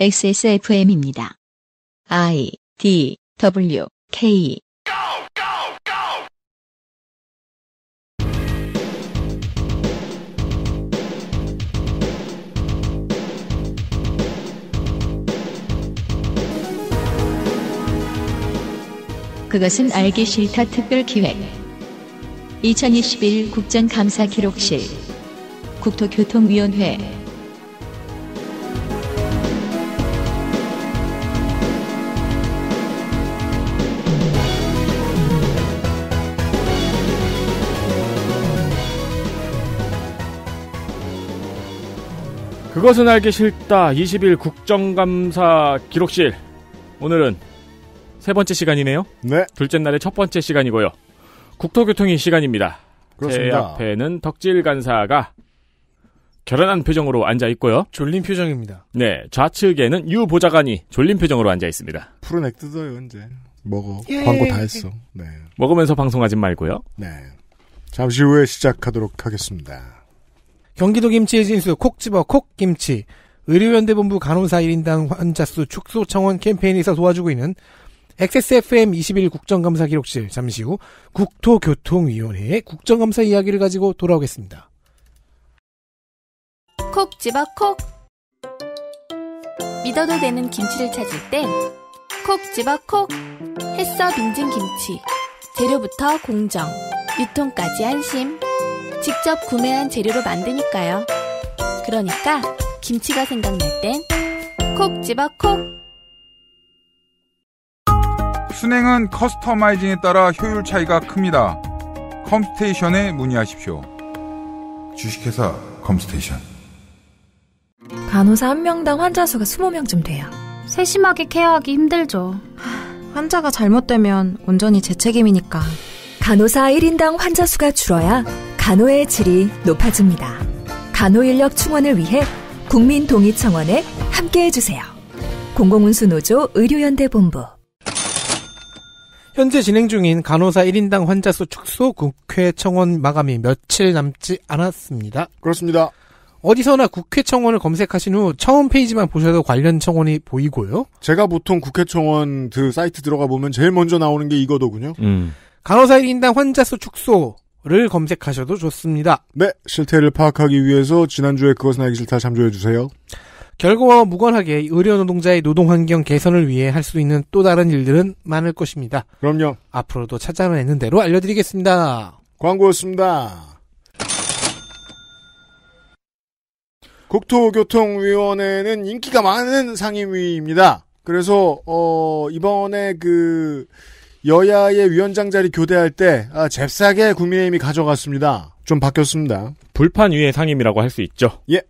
XSFM입니다. I D W K 그것은 알기 싫다 특별 기획 2021 국정감사 기록실 국토교통위원회 그것은 알기 싫다 20일 국정감사 기록실 오늘은 세 번째 시간이네요. 네. 둘째 날의 첫 번째 시간이고요. 국토교통이 시간입니다. 그렇습니다. 제 앞에는 덕질 간사가 결연한 표정으로 앉아 있고요. 졸린 표정입니다. 네, 좌측에는 유 보좌관이 졸린 표정으로 앉아 있습니다. 푸른 액 뜯어요 이제 먹어 예. 광고 다 했어. 네. 먹으면서 방송하지 말고요. 네. 잠시 후에 시작하도록 하겠습니다. 경기도 김치의 진수 콕 집어 콕 김치 의료연대본부 간호사 1인당 환자 수 축소 청원 캠페인에서 도와주고 있는 XSFM21 국정감사 기록실 잠시 후 국토교통위원회의 국정감사 이야기를 가지고 돌아오겠습니다. 콕 집어 콕 믿어도 되는 김치를 찾을 땐콕 집어 콕 햇서 빙진 김치 재료부터 공정 유통까지 안심 직접 구매한 재료로 만드니까요. 그러니까 김치가 생각날 땐 콕 집어 콕! 순행은 커스터마이징에 따라 효율 차이가 큽니다. 컴스테이션에 문의하십시오. 주식회사 컴스테이션 간호사 1명당 환자 수가 20명쯤 돼요. 세심하게 케어하기 힘들죠. 환자가 잘못되면 온전히 제 책임이니까. 간호사 1인당 환자 수가 줄어야 간호의 질이 높아집니다. 간호 인력 충원을 위해 국민 동의 청원에 함께해 주세요. 공공운수 노조 의료연대 본부 현재 진행 중인 간호사 1인당 환자 수 축소 국회 청원 마감이 며칠 남지 않았습니다. 그렇습니다. 어디서나 국회 청원을 검색하신 후 처음 페이지만 보셔도 관련 청원이 보이고요. 제가 보통 국회 청원 그 사이트 들어가 보면 제일 먼저 나오는 게 이거더군요. 음. 간호사 1인당 환자 수 축소 를 검색하셔도 좋습니다. 네, 실태를 파악하기 위해서 지난주에 그것은 알기 싫다 참조해주세요. 결과와 무관하게 의료노동자의 노동환경 개선을 위해 할 수 있는 또 다른 일들은 많을 것입니다. 그럼요. 앞으로도 찾아내는 대로 알려드리겠습니다. 광고였습니다. 국토교통위원회는 인기가 많은 상임위입니다. 그래서 어, 이번에 그 여야의 위원장 자리 교대할 때 아, 잽싸게 국민의힘이 가져갔습니다. 좀 바뀌었습니다. 불판 위의 상임이라고 할 수 있죠. 예.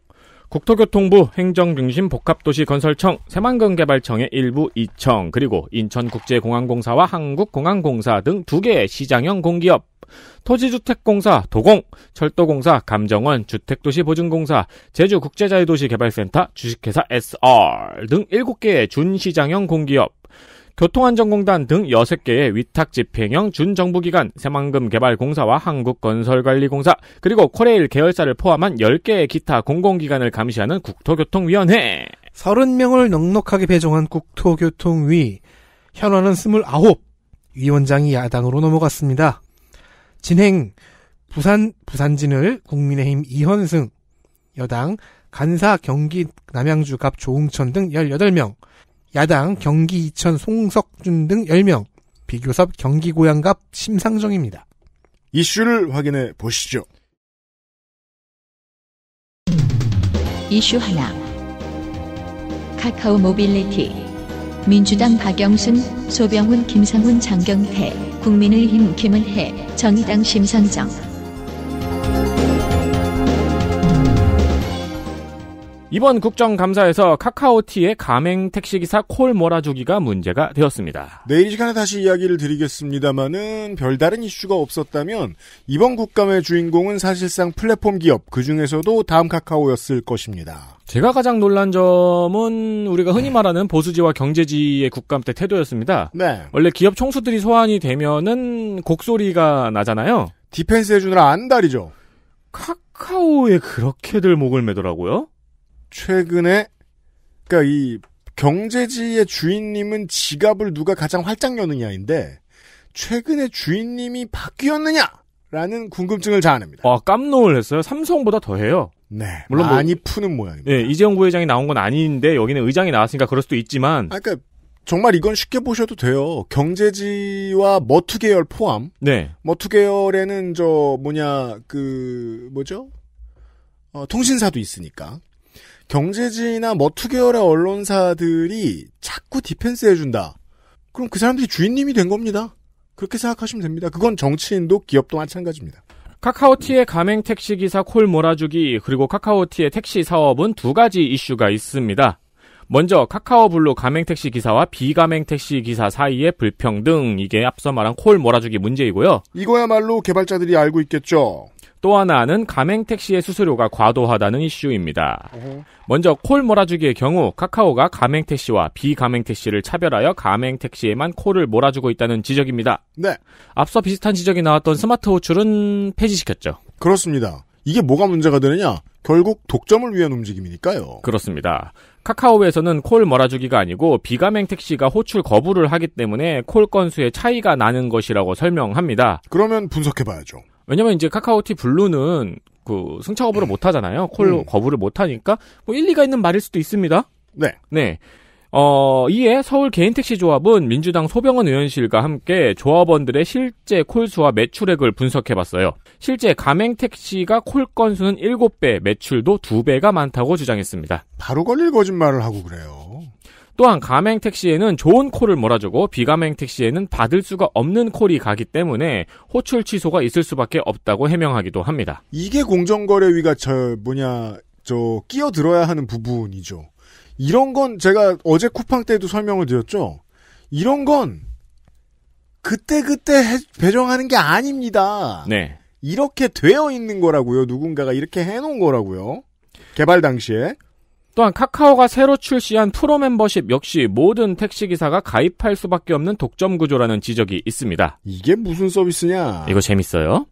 국토교통부 행정중심 복합도시건설청 새만금개발청의 일부 2청 그리고 인천국제공항공사와 한국공항공사 등 두 개의 시장형 공기업 토지주택공사 도공 철도공사 감정원 주택도시보증공사 제주국제자유도시개발센터 주식회사 SR 등 7개의 준시장형 공기업 교통안전공단 등 6개의 위탁 집행형 준정부기관, 새만금 개발공사와 한국건설관리공사, 그리고 코레일 계열사를 포함한 10개의 기타 공공기관을 감시하는 국토교통위원회. 30명을 넉넉하게 배정한 국토교통위. 현원은 29. 위원장이 야당으로 넘어갔습니다. 진행, 부산, 부산진을 국민의힘 이현승, 여당, 간사 경기 남양주 갑 조웅천 등 18명, 야당 경기 이천 송석준 등 10명, 비교섭 경기 고양갑 심상정입니다. 이슈를 확인해 보시죠. 이슈 하나. 카카오 모빌리티. 민주당 박영순, 소병훈, 김상훈, 장경태, 국민의힘 김은혜, 정의당 심상정. 이번 국정감사에서 카카오티의 가맹 택시기사 콜 몰아주기가 문제가 되었습니다. 내일 시간에 다시 이야기를 드리겠습니다만은 별다른 이슈가 없었다면 이번 국감의 주인공은 사실상 플랫폼 기업 그 중에서도 다음 카카오였을 것입니다. 제가 가장 놀란 점은 우리가 흔히 네. 말하는 보수지와 경제지의 국감 때 태도였습니다. 네. 원래 기업 총수들이 소환이 되면은 곡소리가 나잖아요. 디펜스 해주느라 안달이죠. 카카오에 그렇게들 목을 매더라고요. 최근에 그러니까 이 경제지의 주인님은 지갑을 누가 가장 활짝 여느냐인데 최근에 주인님이 바뀌었느냐라는 궁금증을 자아냅니다. 아 깜놀 을 했어요. 삼성보다 더 해요. 네. 물론 뭐 많이 뭐, 푸는 모양입니다. 네, 이재용 부회장이 나온 건 아닌데 여기는 의장이 나왔으니까 그럴 수도 있지만. 아, 그러니까 정말 이건 쉽게 보셔도 돼요. 경제지와 머투 계열 포함. 네. 머투 계열에는 저 뭐냐 그 뭐죠? 어, 통신사도 있으니까. 경제지나 머투계열의 뭐 언론사들이 자꾸 디펜스 해준다. 그럼 그 사람들이 주인님이 된 겁니다. 그렇게 생각하시면 됩니다. 그건 정치인도 기업도 마찬가지입니다. 카카오티의 가맹 택시 기사 콜 몰아주기 그리고 카카오티의 택시 사업은 두 가지 이슈가 있습니다. 먼저 카카오블루 가맹 택시 기사와 비가맹 택시 기사 사이의 불평등 이게 앞서 말한 콜 몰아주기 문제이고요. 이거야말로 개발자들이 알고 있겠죠. 또 하나는 가맹 택시의 수수료가 과도하다는 이슈입니다. 먼저 콜 몰아주기의 경우 카카오가 가맹 택시와 비가맹 택시를 차별하여 가맹 택시에만 콜을 몰아주고 있다는 지적입니다. 네. 앞서 비슷한 지적이 나왔던 스마트 호출은 폐지시켰죠. 그렇습니다. 이게 뭐가 문제가 되느냐? 결국 독점을 위한 움직임이니까요. 그렇습니다. 카카오에서는 콜 몰아주기가 아니고 비가맹 택시가 호출 거부를 하기 때문에 콜 건수의 차이가 나는 것이라고 설명합니다. 그러면 분석해봐야죠. 왜냐면 이제 카카오티 블루는 그 승차 거부를 음. 못 하잖아요. 콜 음. 거부를 못 하니까 뭐 일리가 있는 말일 수도 있습니다. 네. 네. 어, 이에 서울 개인택시 조합은 민주당 소병원 의원실과 함께 조합원들의 실제 콜수와 매출액을 분석해 봤어요. 실제 가맹택시가 콜 건수는 7배, 매출도 2배가 많다고 주장했습니다. 바로 걸릴 거짓말을 하고 그래요. 또한 가맹 택시에는 좋은 콜을 몰아주고 비가맹 택시에는 받을 수가 없는 콜이 가기 때문에 호출 취소가 있을 수밖에 없다고 해명하기도 합니다. 이게 공정거래위가 저 뭐냐 저 끼어들어야 하는 부분이죠. 이런 건 제가 어제 쿠팡 때도 설명을 드렸죠. 이런 건 그때 그때 해, 배정하는 게 아닙니다. 네. 이렇게 되어 있는 거라고요. 누군가가 이렇게 해놓은 거라고요. 개발 당시에. 또한 카카오가 새로 출시한 프로 멤버십 역시 모든 택시기사가 가입할 수밖에 없는 독점 구조라는 지적이 있습니다. 이게 무슨 서비스냐? 이거 재밌어요.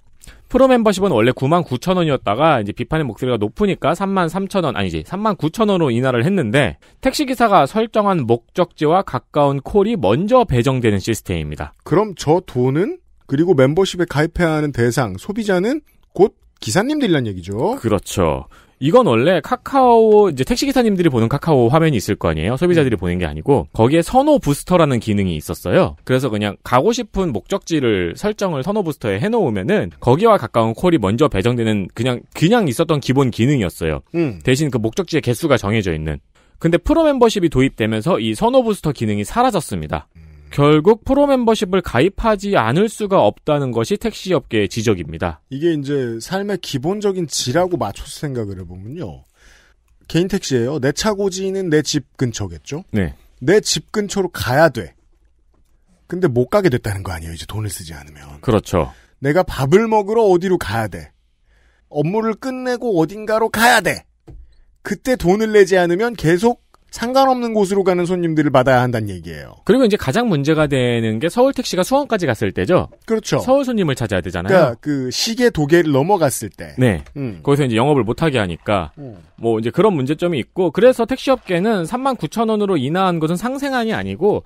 프로 멤버십은 원래 9만 9천 원이었다가 이제 비판의 목소리가 높으니까 3만 3천 원 아니지 3만 9천 원으로 인하를 했는데 택시 기사가 설정한 목적지와 가까운 콜이 먼저 배정되는 시스템입니다. 그럼 저 돈은 그리고 멤버십에 가입해야 하는 대상 소비자는 곧 기사님들이란 얘기죠. 그렇죠. 이건 원래 카카오 이제 택시 기사님들이 보는 카카오 화면이 있을 거 아니에요. 소비자들이 네. 보는 게 아니고 거기에 선호 부스터라는 기능이 있었어요. 그래서 그냥 가고 싶은 목적지를 설정을 선호 부스터에 해 놓으면은 거기와 가까운 콜이 먼저 배정되는 그냥 그냥 있었던 기본 기능이었어요. 음. 대신 그 목적지의 개수가 정해져 있는 근데 프로 멤버십이 도입되면서 이 선호 부스터 기능이 사라졌습니다. 결국 프로 멤버십을 가입하지 않을 수가 없다는 것이 택시업계의 지적입니다. 이게 이제 삶의 기본적인 질라고 맞춰서 생각을 해보면요. 개인 택시예요. 내차 고지는 내 집 근처겠죠? 네. 내 집 근처로 가야 돼. 근데 못 가게 됐다는 거 아니에요. 이제 돈을 쓰지 않으면. 그렇죠. 내가 밥을 먹으러 어디로 가야 돼. 업무를 끝내고 어딘가로 가야 돼. 그때 돈을 내지 않으면 계속 상관없는 곳으로 가는 손님들을 받아야 한다는 얘기예요. 그리고 이제 가장 문제가 되는 게 서울 택시가 수원까지 갔을 때죠. 그렇죠. 서울 손님을 찾아야 되잖아요. 그러니까 그 시계 도계를 넘어갔을 때. 네. 음. 거기서 이제 영업을 못하게 하니까 음. 뭐 이제 그런 문제점이 있고 그래서 택시업계는 3만 9천 원으로 인하한 것은 상생안이 아니고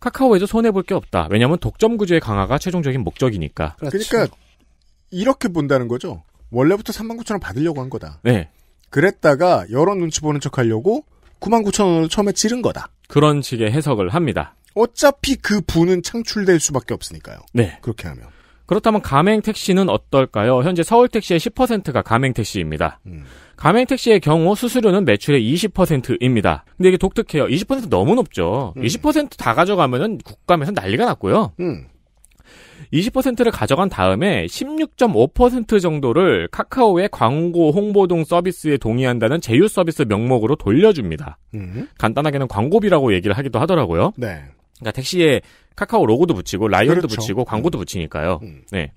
카카오에서 손해 볼 게 없다. 왜냐하면 독점 구조의 강화가 최종적인 목적이니까. 그렇죠. 그러니까 이렇게 본다는 거죠. 원래부터 3만 9천 원 받으려고 한 거다. 네. 그랬다가 여러 눈치 보는 척 하려고 9 9 0 0 0원으 처음에 지른 거다. 그런 식의 해석을 합니다. 어차피 그 부는 창출될 수밖에 없으니까요. 네. 그렇게 하면. 그렇다면 가맹 택시는 어떨까요? 현재 서울 택시의 10%가 가맹 택시입니다. 음. 가맹 택시의 경우 수수료는 매출의 20%입니다. 근데 이게 독특해요. 20% 너무 높죠. 음. 20%다 가져가면은 국감에서 난리가 났고요. 음. 20%를 가져간 다음에 16.5% 정도를 카카오의 광고 홍보 동 서비스에 동의한다는 제휴 서비스 명목으로 돌려줍니다. 음. 간단하게는 광고비라고 얘기를 하기도 하더라고요. 네. 그러니까 택시에 카카오 로고도 붙이고 라이언도 그렇죠. 붙이고 광고도 음. 붙이니까요. 음. 네.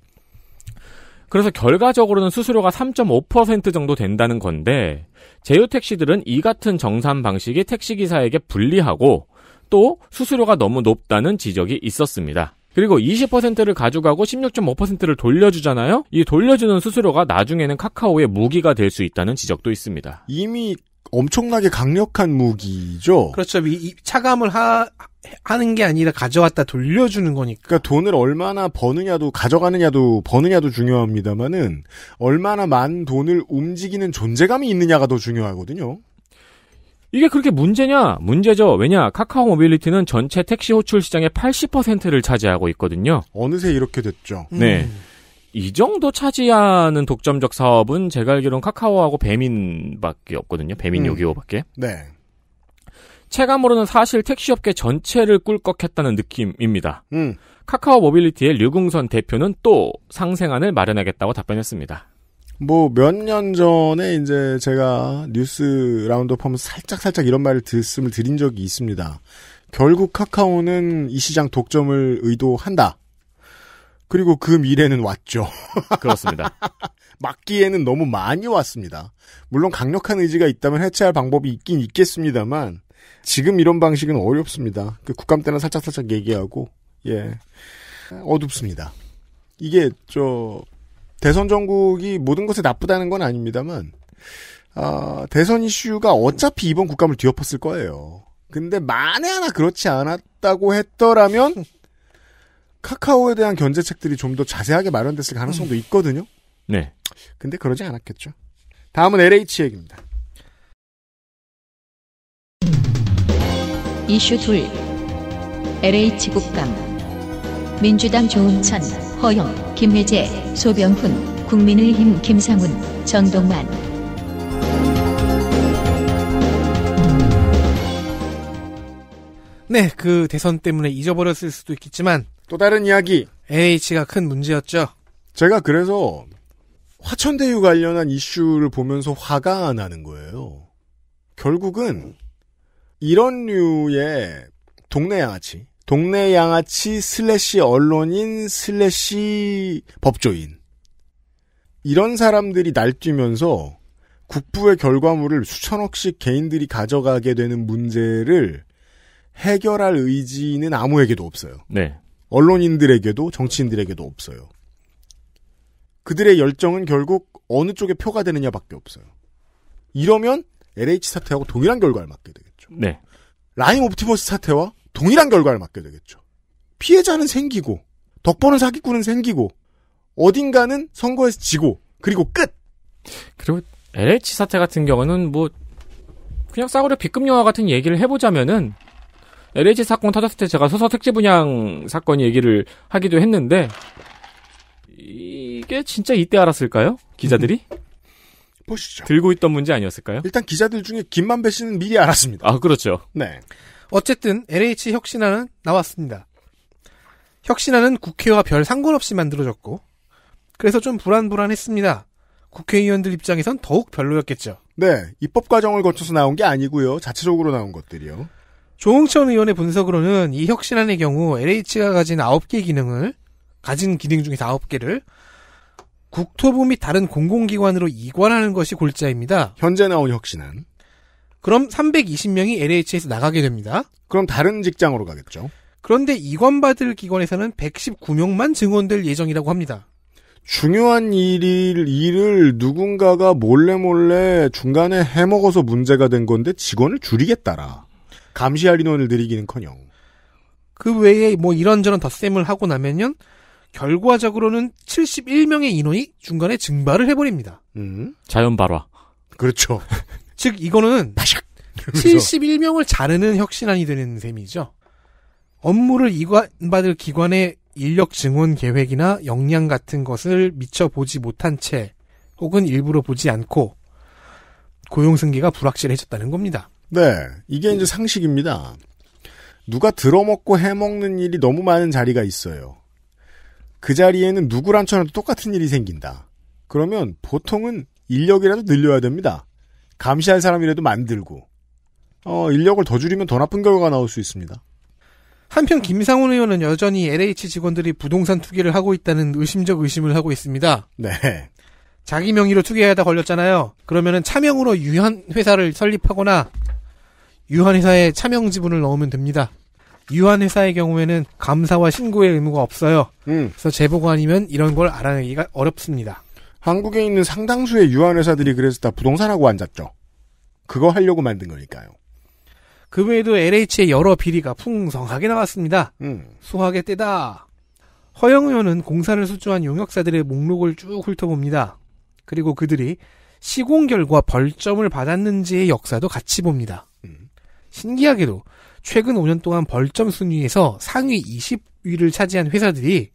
그래서 결과적으로는 수수료가 3.5% 정도 된다는 건데 제휴 택시들은 이 같은 정산 방식이 택시 기사에게 불리하고 또 수수료가 너무 높다는 지적이 있었습니다. 그리고 20%를 가져가고 16.5%를 돌려주잖아요. 이 돌려주는 수수료가 나중에는 카카오의 무기가 될 수 있다는 지적도 있습니다. 이미 엄청나게 강력한 무기죠. 그렇죠. 이, 차감을 하, 하는 게 아니라 가져왔다 돌려주는 거니까. 그니까 돈을 얼마나 버느냐도 가져가느냐도 버느냐도 중요합니다만은 얼마나 많은 돈을 움직이는 존재감이 있느냐가 더 중요하거든요. 이게 그렇게 문제냐? 문제죠. 왜냐? 카카오 모빌리티는 전체 택시 호출 시장의 80%를 차지하고 있거든요. 어느새 이렇게 됐죠. 네. 음. 이 정도 차지하는 독점적 사업은 제가 알기로는 카카오하고 배민밖에 없거든요. 배민 음. 요기호밖에. 네. 체감으로는 사실 택시업계 전체를 꿀꺽했다는 느낌입니다. 음. 카카오 모빌리티의 류궁선 대표는 또 상생안을 마련하겠다고 답변했습니다. 뭐몇년 전에 이제 제가 뉴스 라운드업 하면 살짝 살짝 이런 말을 듣음을 드린 적이 있습니다. 결국 카카오는 이 시장 독점을 의도한다. 그리고 그 미래는 왔죠. 그렇습니다. 막기에는 너무 많이 왔습니다. 물론 강력한 의지가 있다면 해체할 방법이 있긴 있겠습니다만 지금 이런 방식은 어렵습니다. 그 국감 때는 살짝살짝 얘기하고 예 어둡습니다. 이게 저 대선 정국이 모든 것에 나쁘다는 건 아닙니다만 아, 대선 이슈가 어차피 이번 국감을 뒤엎었을 거예요. 근데 만에 하나 그렇지 않았다고 했더라면 카카오에 대한 견제책들이 좀 더 자세하게 마련됐을 가능성도 음. 있거든요. 네. 근데 그러지 않았겠죠. 다음은 LH 얘기입니다. 이슈 둘. LH 국감 민주당 조은천 허영, 김혜재, 소병훈, 국민의힘 김상훈, 정동만. 네, 그 대선 때문에 잊어버렸을 수도 있겠지만 또 다른 이야기. NH가 큰 문제였죠. 제가 그래서 화천대유 관련한 이슈를 보면서 화가 나는 거예요. 결국은 이런 류의 동네 양아치, 동네 양아치 슬래시 언론인 슬래시 법조인 이런 사람들이 날뛰면서 국부의 결과물을 수천억씩 개인들이 가져가게 되는 문제를 해결할 의지는 아무에게도 없어요. 네. 언론인들에게도 정치인들에게도 없어요. 그들의 열정은 결국 어느 쪽에 표가 되느냐밖에 없어요. 이러면 LH 사태하고 동일한 결과를 맞게 되겠죠. 네. 라임 옵티머스 사태와 동일한 결과를 맞게 되겠죠. 피해자는 생기고 덕보는 사기꾼은 생기고 어딘가는 선거에서 지고 그리고 끝. 그리고 LH 사태 같은 경우는 뭐 그냥 싸구려 B급 영화 같은 얘기를 해보자면은 LH 사건 터졌을 때 제가 소서 택지 분양 사건 얘기를 하기도 했는데 이게 진짜 이때 알았을까요? 기자들이? 보시죠. 들고 있던 문제 아니었을까요? 일단 기자들 중에 김만배 씨는 미리 알았습니다. 아 그렇죠. 네. 어쨌든 LH 혁신안은 나왔습니다. 혁신안은 국회와 별 상관없이 만들어졌고 그래서 좀 불안불안했습니다. 국회의원들 입장에선 더욱 별로였겠죠. 네, 입법 과정을 거쳐서 나온 게 아니고요. 자체적으로 나온 것들이요. 조홍천 의원의 분석으로는 이 혁신안의 경우 LH가 가진 9개 기능을 가진 기능 중에 9개를 국토부 및 다른 공공기관으로 이관하는 것이 골자입니다. 현재 나온 혁신안. 그럼 320명이 LH에서 나가게 됩니다. 그럼 다른 직장으로 가겠죠. 그런데 이관받을 기관에서는 119명만 증원될 예정이라고 합니다. 중요한 일일 일을 누군가가 몰래 몰래 중간에 해먹어서 문제가 된 건데 직원을 줄이겠다라. 감시할 인원을 늘리기는커녕. 그 외에 뭐 이런저런 덧셈을 하고 나면요. 결과적으로는 71명의 인원이 중간에 증발을 해버립니다. 음. 자연 발화. 그렇죠. 즉 이거는 파샥 71명을 자르는 혁신안이 되는 셈이죠. 업무를 이관받을 기관의 인력 증원 계획이나 역량 같은 것을 미처 보지 못한 채 혹은 일부러 보지 않고 고용 승계가 불확실해졌다는 겁니다. 네. 이게 이제 상식입니다. 누가 들어먹고 해먹는 일이 너무 많은 자리가 있어요. 그 자리에는 누구랑 처럼 똑같은 일이 생긴다. 그러면 보통은 인력이라도 늘려야 됩니다. 감시할 사람이라도 만들고 어, 인력을 더 줄이면 더 나쁜 결과가 나올 수 있습니다. 한편 김상훈 의원은 여전히 LH 직원들이 부동산 투기를 하고 있다는 의심적 의심을 하고 있습니다. 네. 자기 명의로 투기하다 걸렸잖아요. 그러면은 차명으로 유한 회사를 설립하거나 유한 회사에 차명 지분을 넣으면 됩니다. 유한 회사의 경우에는 감사와 신고의 의무가 없어요. 음. 그래서 제보가 아니면 이런 걸 알아내기가 어렵습니다. 한국에 있는 상당수의 유한회사들이 그래서 다 부동산하고 앉았죠. 그거 하려고 만든 거니까요. 그 외에도 LH의 여러 비리가 풍성하게 나왔습니다. 음. 수학의 때다. 허영 의원은 공사를 수주한 용역사들의 목록을 쭉 훑어봅니다. 그리고 그들이 시공 결과 벌점을 받았는지의 역사도 같이 봅니다. 음. 신기하게도 최근 5년 동안 벌점 순위에서 상위 20위를 차지한 회사들이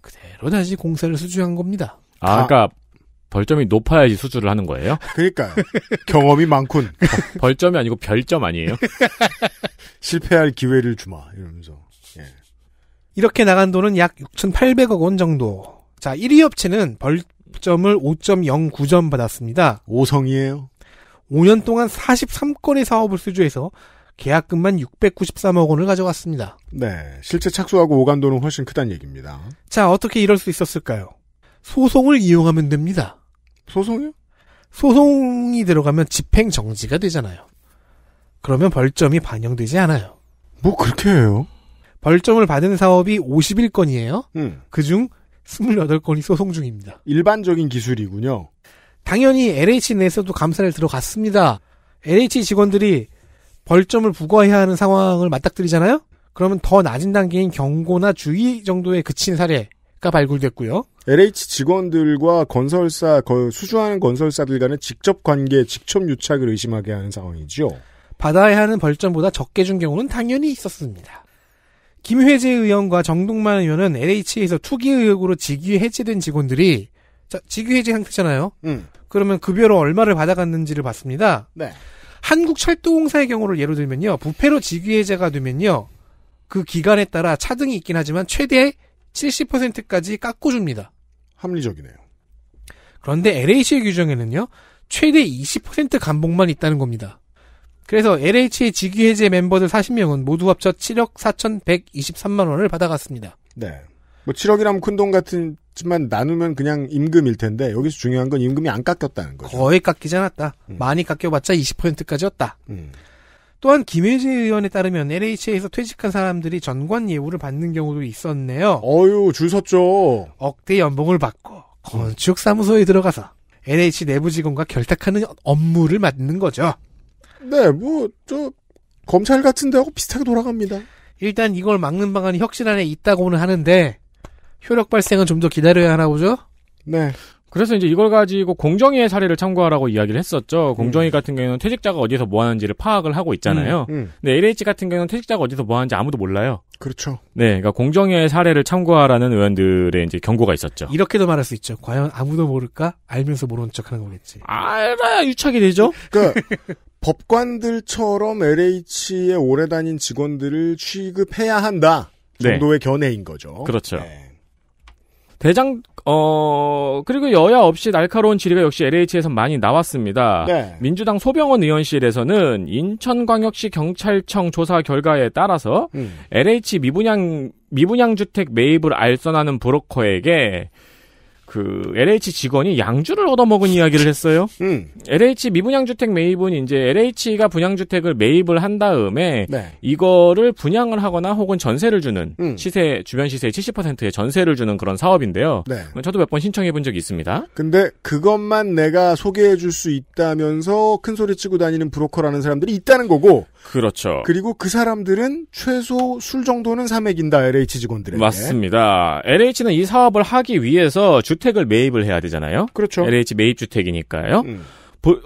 그대로 다시 공사를 수주한 겁니다. 아, 그러니까 벌점이 높아야지 수주를 하는 거예요? 그러니까요. 경험이 많군. 벌점이 아니고 별점 아니에요? 실패할 기회를 주마 이러면서. 예. 이렇게 나간 돈은 약 6,800억 원 정도. 자, 1위 업체는 벌점을 5.09점 받았습니다. 5성이에요. 5년 동안 43건의 사업을 수주해서 계약금만 693억 원을 가져갔습니다. 네. 실제 착수하고 오간 돈은 훨씬 크다는 얘기입니다. 자, 어떻게 이럴 수 있었을까요? 소송을 이용하면 됩니다. 소송이요? 소송이 들어가면 집행 정지가 되잖아요. 그러면 벌점이 반영되지 않아요. 뭐 그렇게 해요? 벌점을 받은 사업이 51건이에요. 음. 그중 28건이 소송 중입니다. 일반적인 기술이군요. 당연히 LH 내에서도 감사를 들어갔습니다. LH 직원들이 벌점을 부과해야 하는 상황을 맞닥뜨리잖아요? 그러면 더 낮은 단계인 경고나 주의 정도에 그친 사례가 발굴됐고요. LH 직원들과 건설사 수주하는 건설사들 간의 직접 관계, 직접 유착을 의심하게 하는 상황이죠. 받아야 하는 벌점보다 적게 준 경우는 당연히 있었습니다. 김회재 의원과 정동만 의원은 LH에서 투기 의혹으로 직위 해제된 직원들이 자, 직위 해제 상태잖아요. 음. 그러면 급여로 그 얼마를 받아갔는지를 봤습니다. 네. 한국철도공사의 경우를 예로 들면요. 부패로 직위 해제가 되면요. 그 기간에 따라 차등이 있긴 하지만 최대 70%까지 깎고 줍니다. 합리적이네요. 그런데 LH의 규정에는요, 최대 20% 감봉만 있다는 겁니다. 그래서 LH의 직위해제 멤버들 40명은 모두 합쳐 7억 4,123만원을 받아갔습니다. 네. 뭐 7억이라면 큰 돈 같 지만 나누면 그냥 임금일 텐데, 여기서 중요한 건 임금이 안 깎였다는 거죠. 거의 깎이지 않았다. 음. 많이 깎여봤자 20%까지였다. 음. 또한 김혜재 의원에 따르면 LH에서 퇴직한 사람들이 전관 예우를 받는 경우도 있었네요. 어유 줄 섰죠. 억대 연봉을 받고 건축 사무소에 들어가서 LH 내부 직원과 결탁하는 업무를 맡는 거죠. 네, 뭐저 검찰 같은 데하고 비슷하게 돌아갑니다. 일단 이걸 막는 방안이 혁신 안에 있다고는 하는데 효력 발생은 좀 더 기다려야 하나 보죠. 네. 그래서 이제 이걸 가지고 공정위의 사례를 참고하라고 이야기를 했었죠. 음. 공정위 음. 같은 경우는 퇴직자가 어디서 뭐 하는지를 파악을 하고 있잖아요. 음, 음. 근데 LH 같은 경우는 퇴직자가 어디서 뭐 하는지 아무도 몰라요. 그렇죠. 네, 그러니까 공정위의 사례를 참고하라는 의원들의 이제 경고가 있었죠. 이렇게도 말할 수 있죠. 과연 아무도 모를까? 알면서 모른 척하는 거겠지. 알아야 유착이 되죠. 그 법관들처럼 LH에 오래 다닌 직원들을 취급해야 한다 네. 정도의 네. 견해인 거죠. 그렇죠. 네. 대장 어, 그리고 여야 없이 날카로운 질의가 역시 LH에서 많이 나왔습니다. 네. 민주당 소병원 의원실에서는 인천광역시 경찰청 조사 결과에 따라서 음. LH 미분양, 미분양 주택 매입을 알선하는 브로커에게 그 LH 직원이 양주를 얻어먹은 이야기를 했어요. 음. LH 미분양주택 매입은 이제 LH가 분양주택을 매입을 한 다음에 네. 이거를 분양을 하거나 혹은 전세를 주는 음. 시세 주변 시세의 70%의 전세를 주는 그런 사업인데요. 네. 저도 몇 번 신청해 본 적이 있습니다. 근데 그것만 내가 소개해 줄 수 있다면서 큰 소리 치고 다니는 브로커라는 사람들이 있다는 거고. 그렇죠. 그리고 그 사람들은 최소 술 정도는 사맥인다 LH 직원들에게. 맞습니다. LH는 이 사업을 하기 위해서 주택 주택을 매입을 해야 되잖아요. 그렇죠. LH 매입 주택이니까요. 음.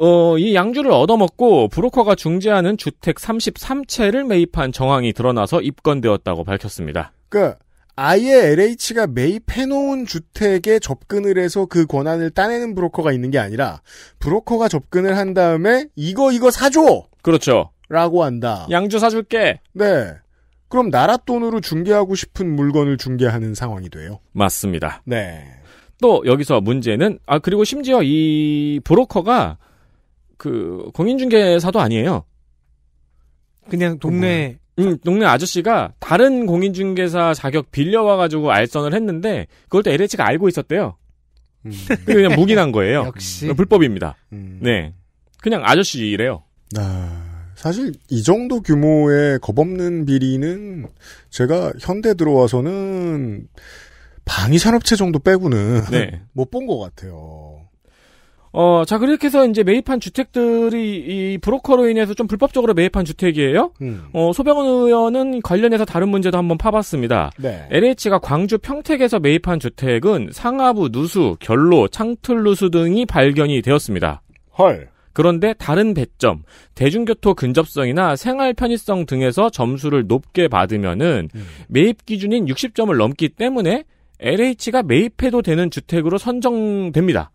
어, 이 양주를 얻어먹고 브로커가 중재하는 주택 33채를 매입한 정황이 드러나서 입건되었다고 밝혔습니다. 그 아예 LH가 매입해놓은 주택에 접근을 해서 그 권한을 따내는 브로커가 있는 게 아니라 브로커가 접근을 한 다음에 이거 이거 사줘. 그렇죠. 라고 한다. 양주 사줄게. 네. 그럼 나라 돈으로 중개하고 싶은 물건을 중개하는 상황이 돼요. 맞습니다. 네. 또 여기서 문제는 아 그리고 심지어 이 브로커가 그 공인중개사도 아니에요. 그냥 그 동네 음, 동네 아저씨가 다른 공인중개사 자격 빌려와 가지고 알선을 했는데 그걸 또 LH가 알고 있었대요. 음. 그냥 묵인한 거예요. 역시 그러니까 불법입니다. 음. 네, 그냥 아저씨래요. 아, 사실 이 정도 규모의 겁없는 비리는 제가 현대 들어와서는 방위 산업체 정도 빼고는 네. 못본 것 같아요. 어, 자, 그렇게 해서 이제 매입한 주택들이 이 브로커로 인해서 좀 불법적으로 매입한 주택이에요. 음. 어, 소병원 의원은 관련해서 다른 문제도 한번 파봤습니다. 네. LH가 광주 평택에서 매입한 주택은 상하부 누수, 결로, 창틀 누수 등이 발견이 되었습니다. 헐. 그런데 다른 배점, 대중교통 근접성이나 생활 편의성 등에서 점수를 높게 받으면은 음. 매입 기준인 60점을 넘기 때문에 LH가 매입해도 되는 주택으로 선정됩니다.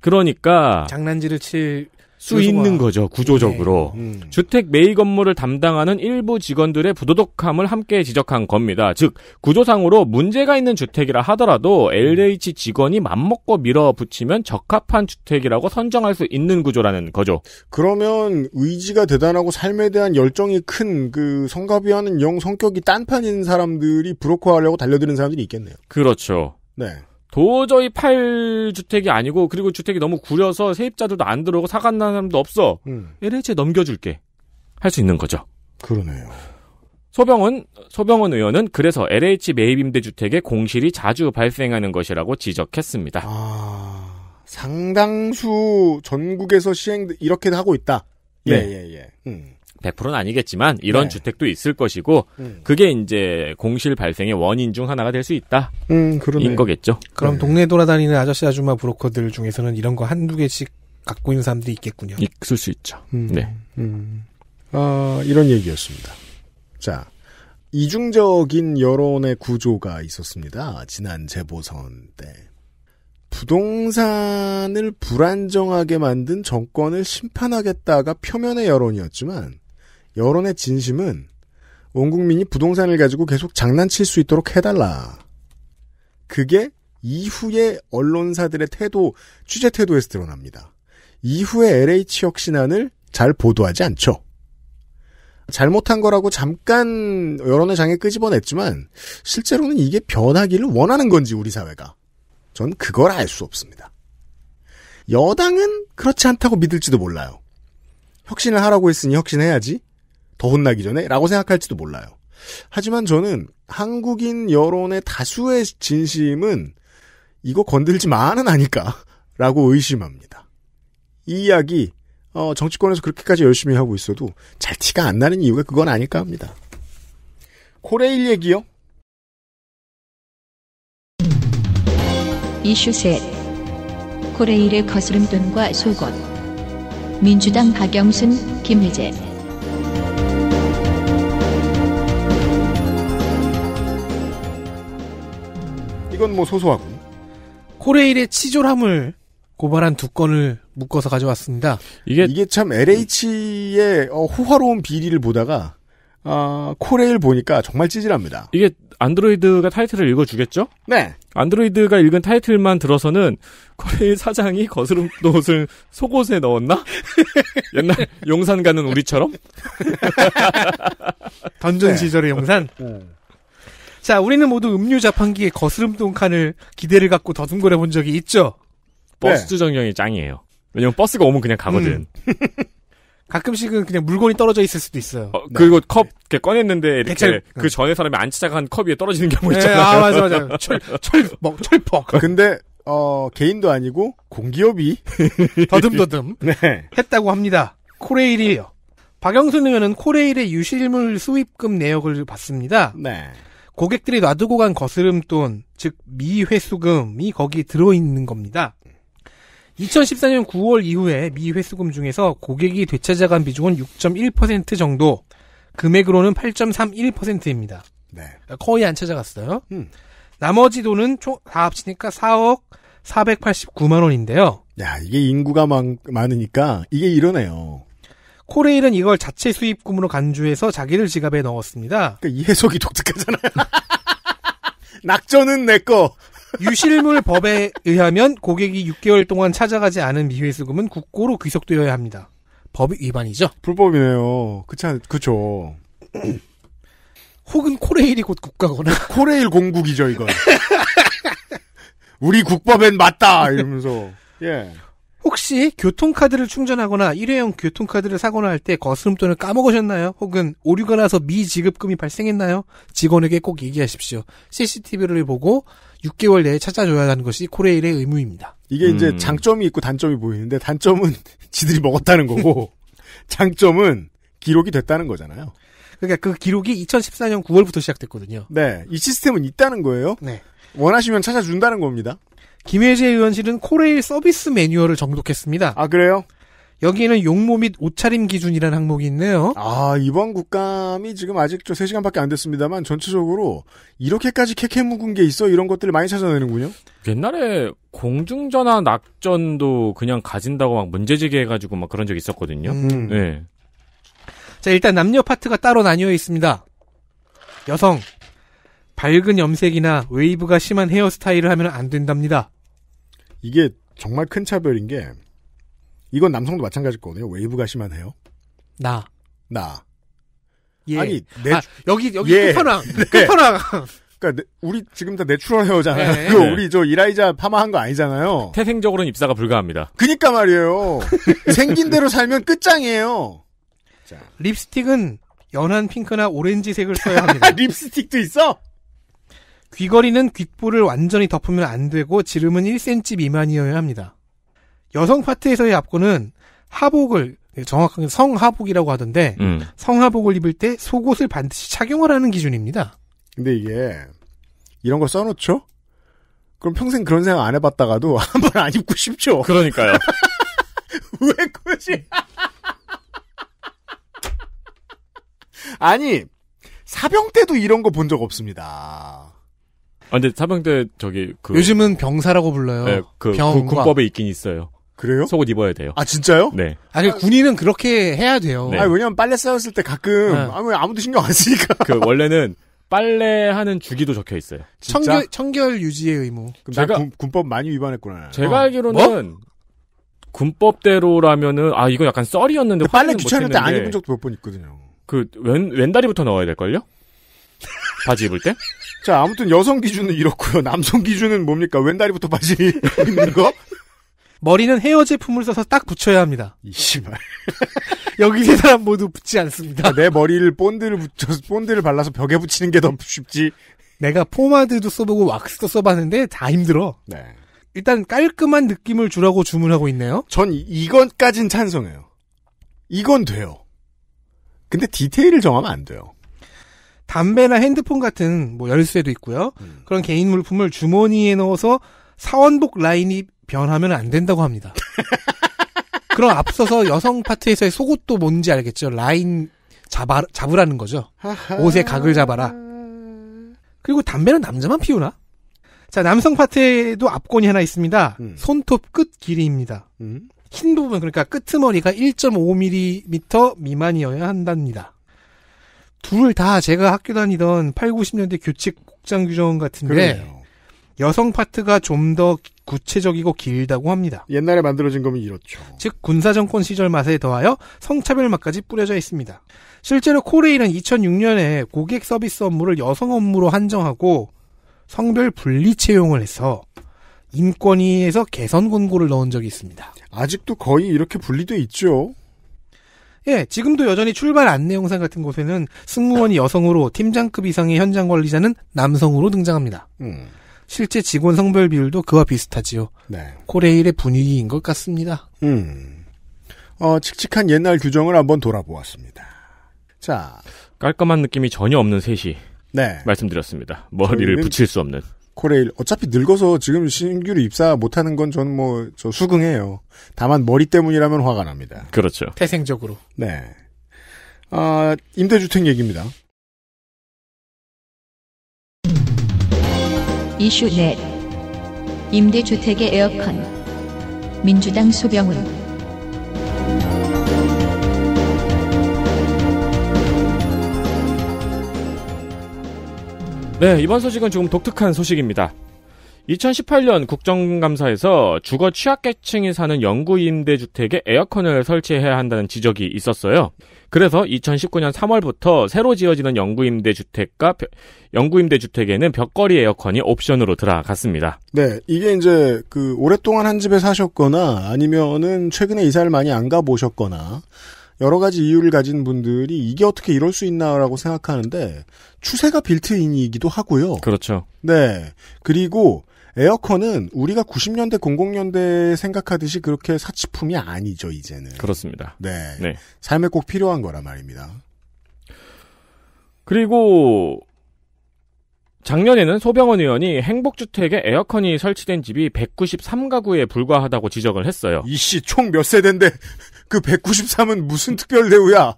그러니까 장난질을 칠수 있는 거죠 구조적으로 네. 음. 주택 매입 건물을 담당하는 일부 직원들의 부도덕함을 함께 지적한 겁니다. 즉 구조상으로 문제가 있는 주택이라 하더라도 LH 직원이 맘먹고 밀어붙이면 적합한 주택이라고 선정할 수 있는 구조라는 거죠. 그러면 의지가 대단하고 삶에 대한 열정이 큰 그 성가비하는 영 성격이 딴판인 사람들이 브로커 하려고 달려드는 사람들이 있겠네요. 그렇죠. 네. 도저히 팔 주택이 아니고 그리고 주택이 너무 구려서 세입자들도 안 들어오고 사간다는 사람도 없어. 음. LH에 넘겨줄게. 할 수 있는 거죠. 그러네요. 소병은 소병원 의원은 그래서 LH 매입 임대 주택의 공실이 자주 발생하는 것이라고 지적했습니다. 아, 상당수 전국에서 시행 이렇게 하고 있다. 예, 네. 예, 예, 예. 음. 100%는 아니겠지만 이런 네. 주택도 있을 것이고 음. 그게 이제 공실 발생의 원인 중 하나가 될 수 있다. 음, 그러인 거겠죠. 그럼 네. 동네 돌아다니는 아저씨 아줌마 브로커들 중에서는 이런 거 한두 개씩 갖고 있는 사람들이 있겠군요. 있을 수 있죠. 음, 네. 음. 아, 이런 얘기였습니다. 자, 이중적인 여론의 구조가 있었습니다. 지난 재보선 때. 부동산을 불안정하게 만든 정권을 심판하겠다가 표면의 여론이었지만 여론의 진심은 온 국민이 부동산을 가지고 계속 장난칠 수 있도록 해달라. 그게 이후의 언론사들의 태도, 취재 태도에서 드러납니다. 이후에 LH 혁신안을 잘 보도하지 않죠. 잘못한 거라고 잠깐 여론의 장에 끄집어냈지만 실제로는 이게 변하기를 원하는 건지 우리 사회가 전 그걸 알 수 없습니다. 여당은 그렇지 않다고 믿을지도 몰라요. 혁신을 하라고 했으니 혁신해야지. 더 혼나기 전에? 라고 생각할지도 몰라요. 하지만 저는 한국인 여론의 다수의 진심은 이거 건들지 마는 아닐까라고 의심합니다. 이 이야기 어, 정치권에서 그렇게까지 열심히 하고 있어도 잘 티가 안 나는 이유가 그건 아닐까 합니다. 코레일 얘기요? 이슈 셋 코레일의 거스름돈과 속옷 민주당 박영순, 김혜재 이건 뭐소소하고 코레일의 치졸함을 고발한 두 건을 묶어서 가져왔습니다. 이게 이게 참 LH의 어, 호화로운 비리를 보다가 어, 코레일 보니까 정말 찌질합니다. 이게 안드로이드가 타이틀을 읽어주겠죠? 네. 안드로이드가 읽은 타이틀만 들어서는 코레일 사장이 거스름옷을 속옷에 넣었나? 옛날 용산 가는 우리처럼? 던전 시절의 용산? 음. 자, 우리는 모두 음료 자판기의 거스름돈 칸을 기대를 갖고 더듬거려 본 적이 있죠. 버스 네. 정류이 짱이에요. 왜냐면 버스가 오면 그냥 가거든. 음. 가끔씩은 그냥 물건이 떨어져 있을 수도 있어요. 어, 네. 그리고 네. 컵 이렇게 꺼냈는데 이렇게 대체, 그 전에 사람이 안치작간컵 위에 떨어지는 경우 네, 있잖아요. 네, 아 맞아 맞아. 철철 먹 철퍽. 근데 어 개인도 아니고 공기업이 더듬더듬 네. 했다고 합니다. 코레일이에요. 박영순 의원은 코레일의 유실물 수입금 내역을 봤습니다. 네. 고객들이 놔두고 간 거스름돈, 즉 미회수금이 거기 들어있는 겁니다. 2014년 9월 이후에 미회수금 중에서 고객이 되찾아간 비중은 6.1% 정도, 금액으로는 8.31%입니다. 네. 거의 안 찾아갔어요. 음. 나머지 돈은 총 다 합치니까 4억 489만 원인데요. 야, 이게 인구가 많, 많으니까 이게 이러네요. 코레일은 이걸 자체 수입금으로 간주해서 자기들 지갑에 넣었습니다. 그러니까 이 해석이 독특하잖아요. 낙전은 내 거. 유실물 법에 의하면 고객이 6개월 동안 찾아가지 않은 미회수금은 국고로 귀속되어야 합니다. 법 위반이죠. 불법이네요. 그쵸, 그쵸. 혹은 코레일이 곧 국가거나. 코레일 공국이죠, 이건. 우리 국법엔 맞다! 이러면서. 예. 혹시 교통카드를 충전하거나 일회용 교통카드를 사거나 할 때 거스름돈을 까먹으셨나요? 혹은 오류가 나서 미지급금이 발생했나요? 직원에게 꼭 얘기하십시오. CCTV를 보고 6개월 내에 찾아줘야 하는 것이 코레일의 의무입니다. 이게 이제 음. 장점이 있고 단점이 보이는데 단점은 지들이 먹었다는 거고 장점은 기록이 됐다는 거잖아요. 그러니까 그 기록이 2014년 9월부터 시작됐거든요. 네, 이 시스템은 있다는 거예요. 네. 원하시면 찾아준다는 겁니다. 김혜재 의원실은 코레일 서비스 매뉴얼을 정독했습니다. 아 그래요? 여기에는 용모 및 옷차림 기준이라는 항목이 있네요. 아, 이번 국감이 지금 아직 저 3시간밖에 안 됐습니다만 전체적으로 이렇게까지 캐캐 묵은 게 있어 이런 것들을 많이 찾아내는군요. 옛날에 공중전화 낙전도 그냥 가진다고 막 문제제기 해가지고 막 그런 적 있었거든요. 음. 네. 자, 일단 남녀 파트가 따로 나뉘어 있습니다. 여성, 밝은 염색이나 웨이브가 심한 헤어스타일을 하면 안 된답니다. 이게 정말 큰 차별인 게 이건 남성도 마찬가지일 거거든요. 웨이브가 심한 헤어. 나. 나. 예. 아니, 내 아, 여기 여기 예. 끝판왕. 네. 끝판왕. 그러니까 우리 지금 다 내추럴 헤어잖아요. 네. 그 우리 저 이라이자 파마한 거 아니잖아요. 태생적으로는 입사가 불가합니다. 그니까 말이에요. 생긴 대로 살면 끝장이에요. 자. 립스틱은 연한 핑크나 오렌지색을 써야 합니다. 립스틱도 있어? 귀걸이는 귓볼을 완전히 덮으면 안 되고 지름은 1cm 미만이어야 합니다. 여성 파트에서의 압구는 하복을 네, 정확하게 성하복이라고 하던데 음. 성하복을 입을 때 속옷을 반드시 착용을 하는 기준입니다. 근데 이게 이런 걸 써놓죠? 그럼 평생 그런 생각 안 해봤다가도 한 번 안 입고 싶죠. 그러니까요. 왜 굳이? 아니 사병 때도 이런 거 본 적 없습니다. 아, 근데 사병대 저기 그 요즘은 병사라고 불러요. 네, 그 병과. 군법에 있긴 있어요. 그래요? 속옷 입어야 돼요. 아 진짜요? 네. 아니 군인은 그렇게 해야 돼요. 네. 아니 왜냐면 빨래 싸웠을때 가끔 네. 아무 도 신경 안 쓰니까. 그 원래는 빨래하는 주기도 적혀 있어요. 진짜? 청결 청결 유지의 의무. 그럼 제가 군, 군법 많이 위반했구나. 제가 어. 알기로는 뭐? 군법대로라면은 아 이거 약간 썰이었는데 빨래 귀찮을 때 안 입은 적도 몇 번 있거든요. 그왼 왼다리부터 넣어야 될 걸요? 바지 입을 때? 자, 아무튼 여성 기준은 이렇고요. 남성 기준은 뭡니까? 왼다리부터 바지 입는 거? 머리는 헤어 제품을 써서 딱 붙여야 합니다. 이씨발. 여기 세 사람 모두 붙지 않습니다. 아, 내 머리를 본드를 붙여서 본드를 발라서 벽에 붙이는 게 더 쉽지. 내가 포마드도 써보고 왁스도 써봤는데 다 힘들어. 네. 일단 깔끔한 느낌을 주라고 주문하고 있네요. 전 이건까진 찬성해요. 이건 돼요. 근데 디테일을 정하면 안 돼요. 담배나 핸드폰 같은 뭐 열쇠도 있고요. 음. 그런 개인 물품을 주머니에 넣어서 사원복 라인이 변하면 안 된다고 합니다. 그럼 앞서서 여성 파트에서의 속옷도 뭔지 알겠죠? 라인 잡아, 잡으라는 거죠. 옷의 각을 잡아라. 그리고 담배는 남자만 피우나? 자, 남성 파트에도 압권이 하나 있습니다. 음. 손톱 끝 길이입니다. 음. 흰 부분, 그러니까 끄트머리가 1.5mm 미만이어야 한답니다. 둘다 제가 학교 다니던 8, 90년대 교칙 국장 규정 같은데 그래요. 여성 파트가 좀 더 구체적이고 길다고 합니다. 옛날에 만들어진 거면 이렇죠. 즉 군사 정권 시절 맛에 더하여 성차별맛까지 뿌려져 있습니다. 실제로 코레일은 2006년에 고객 서비스 업무를 여성 업무로 한정하고 성별 분리 채용을 해서 인권위에서 개선 권고를 넣은 적이 있습니다. 아직도 거의 이렇게 분리돼 있죠. 예, 지금도 여전히 출발 안내 영상 같은 곳에는 승무원이 여성으로 팀장급 이상의 현장 관리자는 남성으로 등장합니다. 음. 실제 직원 성별 비율도 그와 비슷하지요. 네. 코레일의 분위기인 것 같습니다. 음. 어, 칙칙한 옛날 규정을 한번 돌아보았습니다. 자. 깔끔한 느낌이 전혀 없는 셋이. 네. 말씀드렸습니다. 머리를 붙일 수 없는. 코레일 어차피 늙어서 지금 신규로 입사 못하는 건 전뭐저 수긍해요. 다만 머리 때문이라면 화가 납니다. 그렇죠. 태생적으로. 네. 아 임대주택 얘기입니다. 이슈넷 임대주택의 에어컨 민주당 소병훈 네, 이번 소식은 조금 독특한 소식입니다. 2018년 국정감사에서 주거 취약계층이 사는 영구 임대주택에 에어컨을 설치해야 한다는 지적이 있었어요. 그래서 2019년 3월부터 새로 지어지는 영구 임대주택과 영구 임대주택에는 벽걸이 에어컨이 옵션으로 들어갔습니다. 네, 이게 이제 그 오랫동안 한 집에 사셨거나 아니면은 최근에 이사를 많이 안 가보셨거나 여러 가지 이유를 가진 분들이 이게 어떻게 이럴 수 있나라고 생각하는데 추세가 빌트인이기도 하고요. 그렇죠. 네. 그리고 에어컨은 우리가 90년대 00년대 생각하듯이 그렇게 사치품이 아니죠, 이제는. 그렇습니다. 네. 네. 삶에 꼭 필요한 거라 말입니다. 그리고 작년에는 소병원 의원이 행복주택에 에어컨이 설치된 집이 193가구에 불과하다고 지적을 했어요. 이씨 총 몇 세대인데 그 193은 무슨 특별 대우야?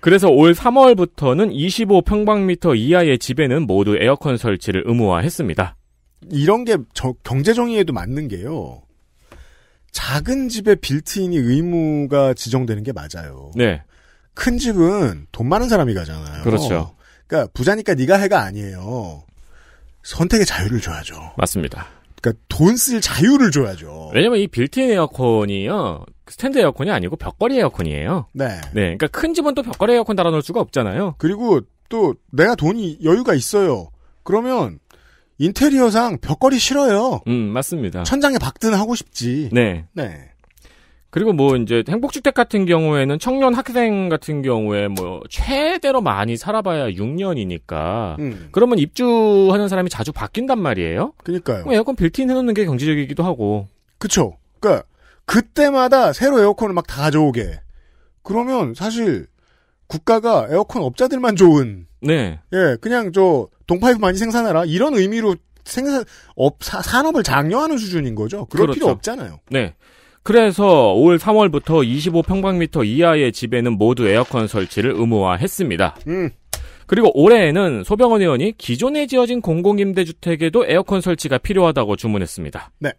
그래서 올 3월부터는 25평방미터 이하의 집에는 모두 에어컨 설치를 의무화했습니다. 이런 게 경제정의에도 맞는 게요. 작은 집에 빌트인이 의무가 지정되는 게 맞아요. 네. 큰 집은 돈 많은 사람이 가잖아요. 그렇죠. 그러니까 부자니까 네가 해가 아니에요. 선택의 자유를 줘야죠. 맞습니다. 그러니까 돈 쓸 자유를 줘야죠. 왜냐면 이 빌트인 에어컨이요. 그 스탠드 에어컨이 아니고 벽걸이 에어컨이에요. 네. 네. 그니까큰 집은 또 벽걸이 에어컨 달아놓을 수가 없잖아요. 그리고 또 내가 돈이 여유가 있어요. 그러면 인테리어상 벽걸이 싫어요. 음, 맞습니다. 천장에 박든 하고 싶지. 네. 네. 그리고 뭐 이제 행복주택 같은 경우에는 청년 학생 같은 경우에 뭐 최대로 많이 살아봐야 6년이니까 음. 그러면 입주하는 사람이 자주 바뀐단 말이에요. 그러니까요. 에어컨 빌트인 해놓는 게 경제적이기도 하고. 그쵸. 그러니까 그때마다 새로 에어컨을 막 다 가져오게. 그러면 사실 국가가 에어컨 업자들만 좋은. 네. 예, 그냥 저 동파이프 많이 생산하라 이런 의미로 생산 업 사, 산업을 장려하는 수준인 거죠. 그럴 그렇죠. 필요 없잖아요. 네. 그래서 올 3월부터 25평방미터 이하의 집에는 모두 에어컨 설치를 의무화했습니다. 음. 그리고 올해에는 소병원 의원이 기존에 지어진 공공임대주택에도 에어컨 설치가 필요하다고 주문했습니다. 네.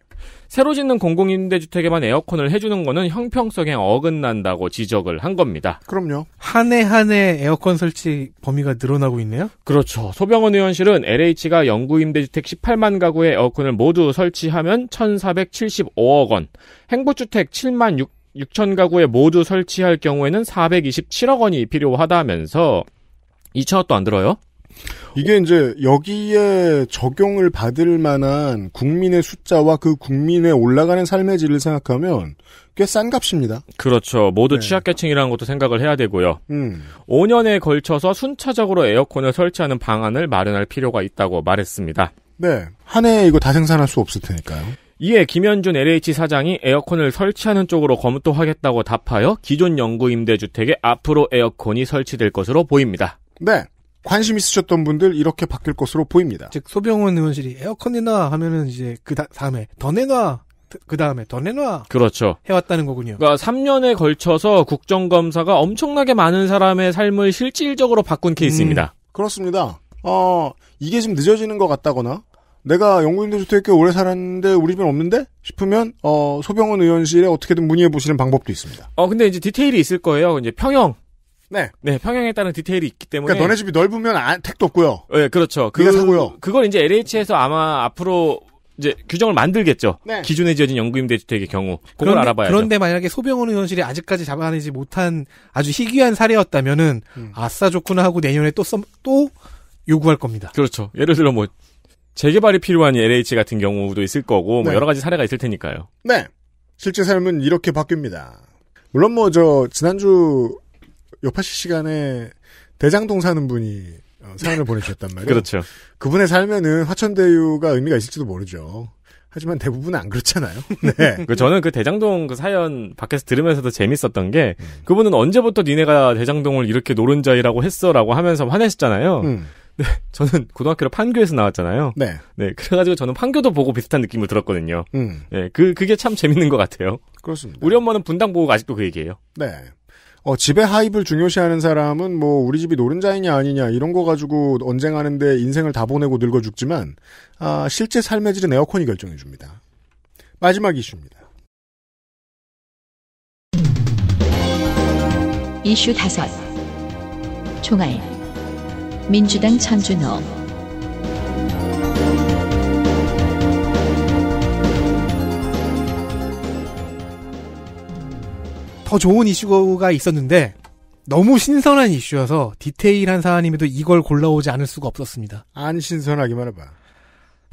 새로 짓는 공공임대주택에만 에어컨을 해주는 것은 형평성에 어긋난다고 지적을 한 겁니다. 그럼요. 한 해 한 해 에어컨 설치 범위가 늘어나고 있네요? 그렇죠. 소병원 의원실은 LH가 영구임대주택 18만 가구의 에어컨을 모두 설치하면 1,475억 원, 행보주택 7만 6 6천 가구에 모두 설치할 경우에는 427억 원이 필요하다면서 이 차도 안 들어요? 이게 이제 여기에 적용을 받을 만한 국민의 숫자와 그 국민의 올라가는 삶의 질을 생각하면 꽤 싼 값입니다. 그렇죠. 모두 네. 취약계층이라는 것도 생각을 해야 되고요. 음. 5년에 걸쳐서 순차적으로 에어컨을 설치하는 방안을 마련할 필요가 있다고 말했습니다. 네. 한 해에 이거 다 생산할 수 없을 테니까요. 이에 김현준 LH 사장이 에어컨을 설치하는 쪽으로 검토하겠다고 답하여 기존 영구 임대주택에 앞으로 에어컨이 설치될 것으로 보입니다. 네. 관심 있으셨던 분들 이렇게 바뀔 것으로 보입니다. 즉 소병원 의원실이 에어컨 이나 하면은 이제 그 다음에 더 내놔 그 다음에 더 내놔. 그렇죠. 해왔다는 거군요. 그러니까 3년에 걸쳐서 국정검사가 엄청나게 많은 사람의 삶을 실질적으로 바꾼 케이스입니다. 음, 그렇습니다. 어, 이게 좀 늦어지는 것 같다거나, 내가 영구임대주택 꽤 오래 살았는데 우리 집엔 없는데? 싶으면, 어, 소병원 의원실에 어떻게든 문의해보시는 방법도 있습니다. 어, 근데 이제 디테일이 있을 거예요. 이제 평형, 네. 네, 평형에 따른 디테일이 있기 때문에. 그니까 너네 집이 넓으면 아, 택도 없고요. 네, 그렇죠. 그, 사고요. 그걸 이제 LH에서 아마 앞으로 이제 규정을 만들겠죠. 네. 기존에 지어진 연구임 대주택의 경우 그걸 그런데, 알아봐야죠. 그런데 만약에 소병원 의현실이 아직까지 잡아내지 못한 아주 희귀한 사례였다면은 음. 아싸 좋구나 하고 내년에 또또 또 요구할 겁니다. 그렇죠. 예를 들어 뭐 재개발이 필요한 LH e 같은 경우도 있을 거고 뭐 네. 뭐 여러 가지 사례가 있을 테니까요. 네. 실제 삶은 이렇게 바뀝니다. 물론 뭐 저 지난주 요파시 시간에 대장동 사는 분이 어, 사연을 보내주셨단 말이에요. 그렇죠. 그분의 삶에는 화천대유가 의미가 있을지도 모르죠. 하지만 대부분은 안 그렇잖아요. 네. 그 저는 그 대장동 그 사연 밖에서 들으면서도 재밌었던 게 음. 그분은 언제부터 니네가 대장동을 이렇게 노른자이라고 했어라고 하면서 화내셨잖아요. 음. 네, 저는 고등학교를 판교에서 나왔잖아요. 네. 네, 그래가지고 저는 판교도 보고 비슷한 느낌을 들었거든요. 음. 네, 그, 그게 참 재밌는 것 같아요. 그렇습니다. 우리 엄마는 분당 보고 아직도 그 얘기예요. 네. 어, 집에 하입을 중요시하는 사람은 뭐 우리 집이 노른자이냐 아니냐 이런 거 가지고 언쟁하는데 인생을 다 보내고 늙어 죽지만 아, 실제 삶의 질은 에어컨이 결정해 줍니다. 마지막 이슈입니다. 이슈 다섯. 총알 민주당 천준호 더 좋은 이슈가 있었는데 너무 신선한 이슈여서 디테일한 사안임에도 이걸 골라오지 않을 수가 없었습니다. 안 신선하기만 해봐.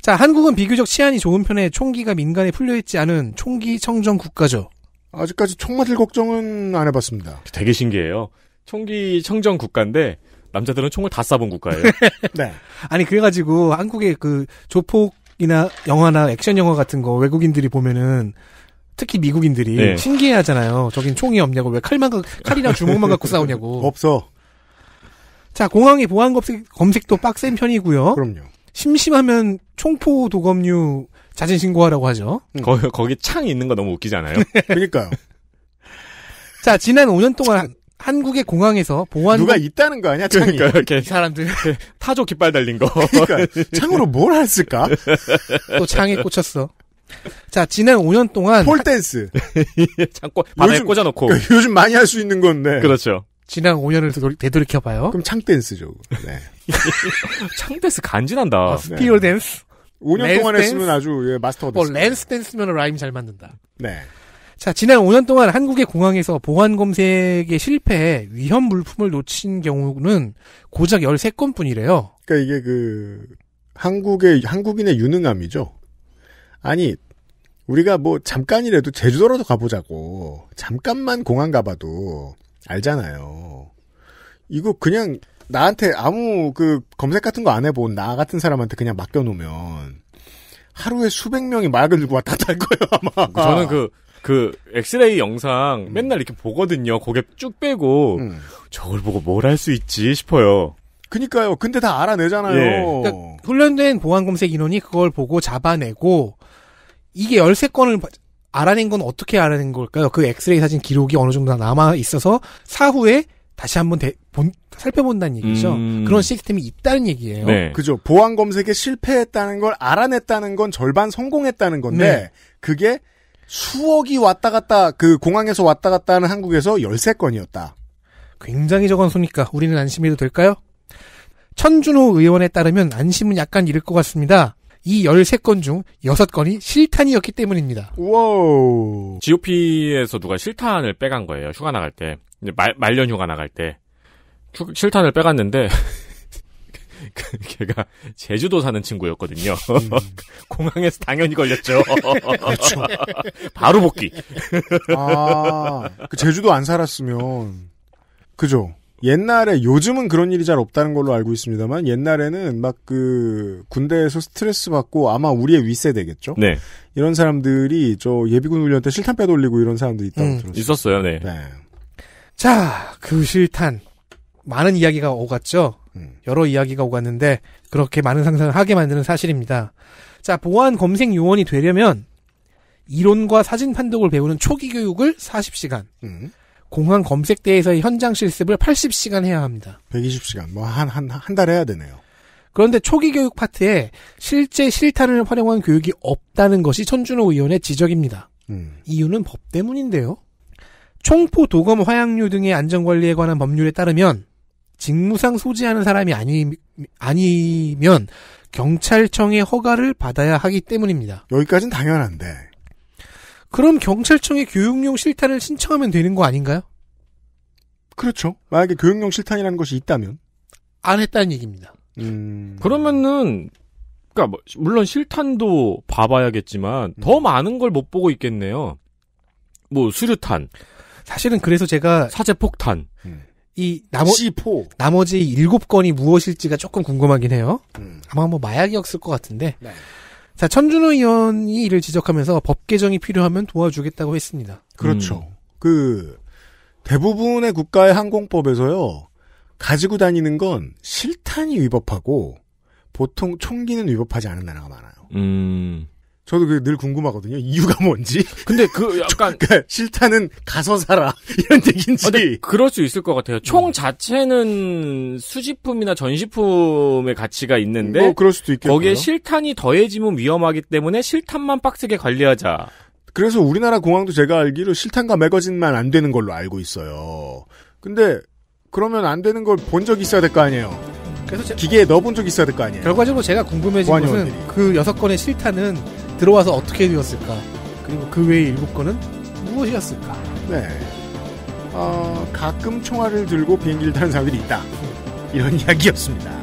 자, 한국은 비교적 치안이 좋은 편에 총기가 민간에 풀려있지 않은 총기 청정 국가죠. 아직까지 총 맞을 걱정은 안 해봤습니다. 되게 신기해요. 총기 청정 국가인데 남자들은 총을 다 쏴본 국가예요. 네. 아니 그래가지고 한국의 그 조폭이나 영화나 액션 영화 같은 거 외국인들이 보면은 특히 미국인들이 네. 신기해하잖아요. 저긴 총이 없냐고 왜 칼만 칼이나 주먹만 갖고 싸우냐고. 없어. 자 공항의 보안 검색, 검색도 빡센 편이고요. 그럼요. 심심하면 총포 도검류 자진 신고하라고 하죠. 음. 거기 거기 창 있는 거 너무 웃기잖아요. 그러니까요. 자 지난 5년 동안 한국의 공항에서 보안 누가 있다는 거 아니야? 그러니까 이렇게 사람들 타조 깃발 달린 거. 그러니까 창으로 뭘 했을까? 또 창에 꽂혔어. 자, 지난 5년 동안 폴댄스. 창고 바에 요즘, 꽂아 놓고. 그러니까 요즘 많이 할 수 있는 건데. 그렇죠. 지난 5년을 되돌이켜 봐요. 그럼 창댄스죠. 네. 창댄스 간지난다. 아, 네. 스피어 네. 댄스. 5년 동안 댄스? 했으면 아주 예, 마스터가 됐어. 뭐 랜스 댄스면 라임 잘 맞는다. 네. 자, 지난 5년 동안 한국의 공항에서 보안 검색에 실패해 위험 물품을 놓친 경우는 고작 13건 뿐이래요. 그러니까 이게 그 한국의 한국인의 유능함이죠. 아니 우리가 뭐 잠깐이라도 제주도라도 가보자고 잠깐만 공항 가봐도 알잖아요. 이거 그냥 나한테 아무 그 검색 같은 거 안 해본 나 같은 사람한테 그냥 맡겨놓으면 하루에 수백 명이 마약을 들고 왔다 갈 거예요 아마. 그 저는 그그 그 엑스레이 영상 음. 맨날 이렇게 보거든요. 고개 쭉 빼고 음. 저걸 보고 뭘 할 수 있지 싶어요. 그니까요. 근데 다 알아내잖아요. 예. 그러니까 훈련된 보안 검색 인원이 그걸 보고 잡아내고 이게 13건을 알아낸 건 어떻게 알아낸 걸까요? 그 엑스레이 사진 기록이 어느 정도 남아 있어서 사후에 다시 한번 본, 살펴본다는 얘기죠. 음... 그런 시스템이 있다는 얘기예요. 네. 그죠. 보안 검색에 실패했다는 걸 알아냈다는 건 절반 성공했다는 건데 네. 그게 수억이 왔다 갔다 그 공항에서 왔다 갔다 하는 한국에서 13건이었다. 굉장히 적은 수니까 우리는 안심해도 될까요? 천준호 의원에 따르면 안심은 약간 이를 것 같습니다. 이 13건 중 6건이 실탄이었기 때문입니다. 우 GOP에서 누가 실탄을 빼간 거예요. 휴가 나갈 때. 말, 말년 휴가 나갈 때. 실탄을 빼갔는데, 그, 걔가 제주도 사는 친구였거든요. 음. 공항에서 당연히 걸렸죠. 그렇죠. 바로 복귀. 아, 그 제주도 안 살았으면, 그죠? 옛날에 요즘은 그런 일이 잘 없다는 걸로 알고 있습니다만 옛날에는 막 그 군대에서 스트레스 받고 아마 우리의 윗세대겠죠. 네. 이런 사람들이 저 예비군 훈련 때 실탄 빼돌리고 이런 사람들이 있다고 음, 들었어요. 있었어요. 네. 네. 자, 그 실탄 많은 이야기가 오갔죠. 음. 여러 이야기가 오갔는데 그렇게 많은 상상을 하게 만드는 사실입니다. 자, 보안 검색 요원이 되려면 이론과 사진 판독을 배우는 초기 교육을 40시간. 음. 공항 검색대에서의 현장 실습을 80시간 해야 합니다. 120시간. 뭐, 한, 한, 한 달 해야 되네요. 그런데 초기 교육 파트에 실제 실탄을 활용한 교육이 없다는 것이 천준호 의원의 지적입니다. 음. 이유는 법 때문인데요. 총포, 도검, 화약류 등의 안전관리에 관한 법률에 따르면 직무상 소지하는 사람이 아니, 아니면 경찰청의 허가를 받아야 하기 때문입니다. 여기까지는 당연한데 그럼 경찰청에 교육용 실탄을 신청하면 되는 거 아닌가요? 그렇죠. 만약에 교육용 실탄이라는 것이 있다면 안 했다는 얘기입니다. 음... 그러면은 그러니까 뭐, 물론 실탄도 봐봐야겠지만 음. 더 많은 걸 못 보고 있겠네요. 뭐 수류탄. 사실은 그래서 제가 사제 폭탄. 음. 이 나머, 지 나머지 일곱 건이 무엇일지가 조금 궁금하긴 해요. 음. 아마 뭐 마약이었을 것 같은데. 네. 자, 천준호 의원이 이를 지적하면서 법 개정이 필요하면 도와주겠다고 했습니다. 그렇죠. 음. 그 대부분의 국가의 항공법에서요. 가지고 다니는 건 실탄이 위법하고 보통 총기는 위법하지 않은 나라가 많아요. 음. 저도 그게 늘 궁금하거든요. 이유가 뭔지. 근데 그 약간 그러니까 싫다는 가서 사라 이런 얘기인지. 아, 그럴 수 있을 것 같아요. 총 어. 자체는 수집품이나 전시품의 가치가 있는데 뭐 그럴 수도 있겠 거기에 실탄이 더해지면 위험하기 때문에 실탄만 빡세게 관리하자. 그래서 우리나라 공항도 제가 알기로 실탄과 매거진만 안 되는 걸로 알고 있어요. 근데 그러면 안 되는 걸 본 적이 있어야 될 거 아니에요. 그래서 제... 기계에 넣어본 적이 있어야 될 거 아니에요. 결과적으로 제가 궁금해진 것은 그 여섯 건의 실탄은 들어와서 어떻게 되었을까? 그리고 그 외의 일곱 건은 무엇이었을까? 네. 어, 가끔 총알을 들고 비행기를 타는 사람들이 있다. 이런 이야기였습니다.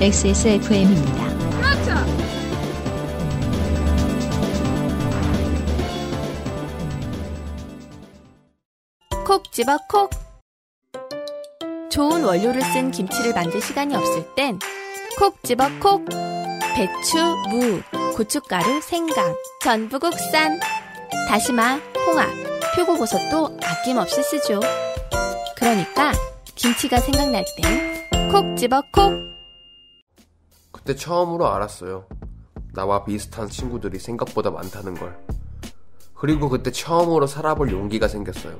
XSFM입니다. 그렇죠. 콕 집어 콕. 좋은 원료를 쓴 김치를 만들 시간이 없을 땐콕 집어 콕 배추, 무, 고춧가루, 생강, 전부 국산 다시마, 홍합, 표고버섯도 아낌없이 쓰죠. 그러니까 김치가 생각날 땐콕 집어 콕 그때 처음으로 알았어요. 나와 비슷한 친구들이 생각보다 많다는 걸. 그리고 그때 처음으로 살아볼 용기가 생겼어요.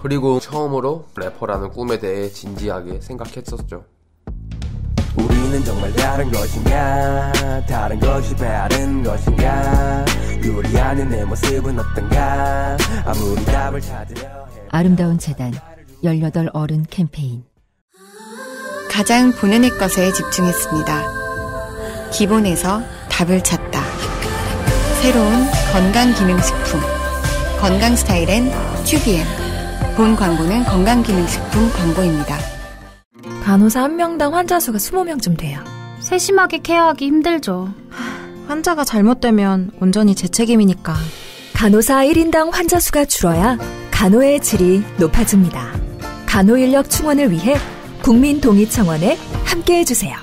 그리고 처음으로 래퍼라는 꿈에 대해 진지하게 생각했었죠. 우리는 정말 다른 것인가 다른 것이 다른 것인가 요리하는 내 모습은 어떤가 아무리 답을 찾으려 아름다운 재단 18 어른 캠페인 가장 보는 의 것에 집중했습니다. 기본에서 답을 찾다. 새로운 건강기능식품 건강스타일엔 튜비엠 본 광고는 건강기능식품 광고입니다. 간호사 한 명당 환자 수가 20명쯤 돼요. 세심하게 케어하기 힘들죠. 환자가 잘못되면 온전히 제 책임이니까. 간호사 1인당 환자 수가 줄어야 간호의 질이 높아집니다. 간호 인력 충원을 위해 국민 동의 청원에 함께 해주세요.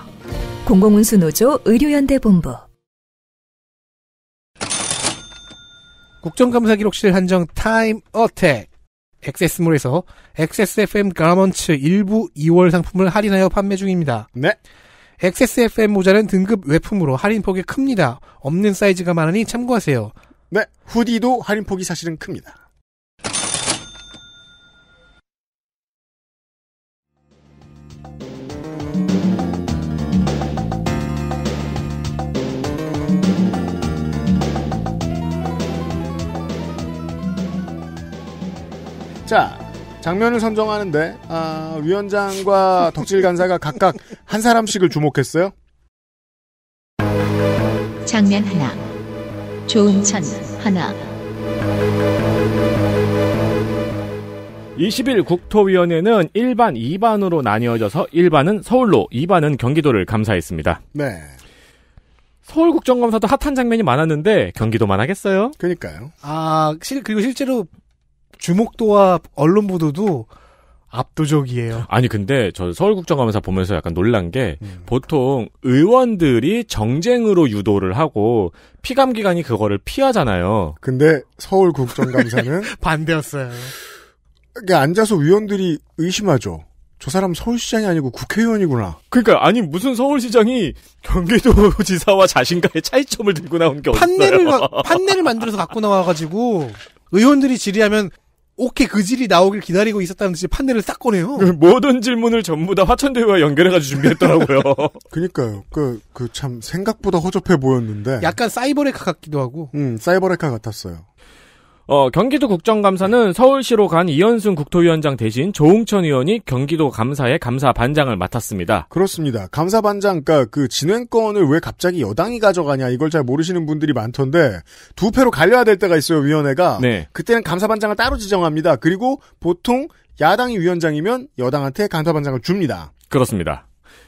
공공운수 노조 의료연대 본부. 국정감사 기록실 한정 타임 어택. 엑세스몰에서 엑세스FM 가먼츠 일부 2월 상품을 할인하여 판매 중입니다. 네. 엑세스FM 모자는 등급 외품으로 할인폭이 큽니다. 없는 사이즈가 많으니 참고하세요. 네. 후디도 할인폭이 사실은 큽니다. 자, 장면을 선정하는데 아, 위원장과 덕질 간사가 각각 한 사람씩을 주목했어요. 장면 하나, 조은천 하나. 20일 국토위원회는 1반, 2반으로 나뉘어져서 1반은 서울로, 2반은 경기도를 감사했습니다. 네. 서울국정감사도 핫한 장면이 많았는데 경기도만 하겠어요? 그니까요. 러 아, 실, 그리고 실제로 주목도와 언론 보도도 압도적이에요. 아니 근데 저 서울국정감사 보면서 약간 놀란 게 음. 보통 의원들이 정쟁으로 유도를 하고 피감기관이 그거를 피하잖아요. 근데 서울국정감사는 반대였어요. 그러니까 앉아서 위원들이 의심하죠. 저 사람 서울시장이 아니고 국회의원이구나. 그러니까 아니 무슨 서울시장이 경기도지사와 자신과의 차이점을 들고 나온 게 판넬을 어딨어요? 판넬을 만들어서 갖고 나와가지고 의원들이 질의하면 오케이 그 질이 나오길 기다리고 있었다는 듯이 판넬을 싹 꺼내요. 그 모든 질문을 전부 다 화천대유와 연결해가지고 준비했더라고요. 그니까요. 그그 참 생각보다 허접해 보였는데 약간 사이버레카 같기도 하고. 음 사이버레카 같았어요. 어, 경기도 국정감사는 서울시로 간이현순 국토위원장 대신 조웅천 의원이 경기도 감사의 감사 반장을 맡았습니다. 그렇습니다. 감사 반장, 그러니까 그 진행권을 왜 갑자기 여당이 가져가냐 이걸 잘 모르시는 분들이 많던데 두 패로 갈려야 될 때가 있어요 위원회가. 네. 그때는 감사 반장을 따로 지정합니다. 그리고 보통 야당이 위원장이면 여당한테 감사 반장을 줍니다. 그렇습니다.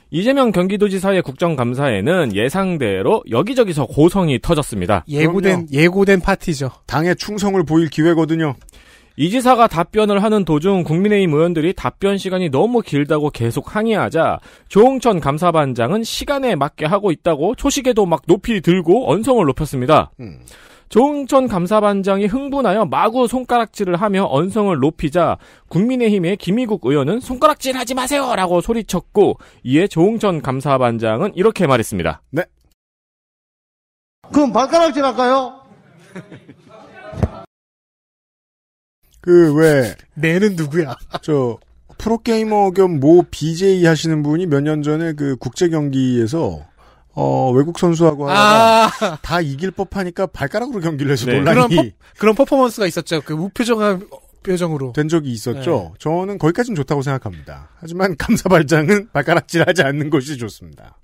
이재명 경기도지사의 국정감사에는 예상대로 여기저기서 고성이 터졌습니다. 예고된 예고된 파티죠. 당의 충성을 보일 기회거든요. 이 지사가 답변을 하는 도중 국민의힘 의원들이 답변 시간이 너무 길다고 계속 항의하자 조홍천 감사반장은 시간에 맞게 하고 있다고 초식에도막 높이 들고 언성을 높였습니다. 음. 조응천 감사반장이 흥분하여 마구 손가락질을 하며 언성을 높이자 국민의힘의 김희국 의원은 손가락질하지 마세요라고 소리쳤고 이에 조응천 감사반장은 이렇게 말했습니다. 네. 그럼 발가락질 할까요? 그왜 내는 누구야? 저 프로게이머 겸 모 BJ 하시는 분이 몇 년 전에 그 국제 경기에서 어, 외국 선수하고 아~ 하다다 이길 법하니까 발가락으로 경기를 해서 네. 논란이 그런, 퍼, 그런 퍼포먼스가 있었죠. 그 우표정한 표정으로 된 적이 있었죠. 네. 저는 거기까지는 좋다고 생각합니다. 하지만 감사 발장은 발가락질하지 않는 것이 좋습니다.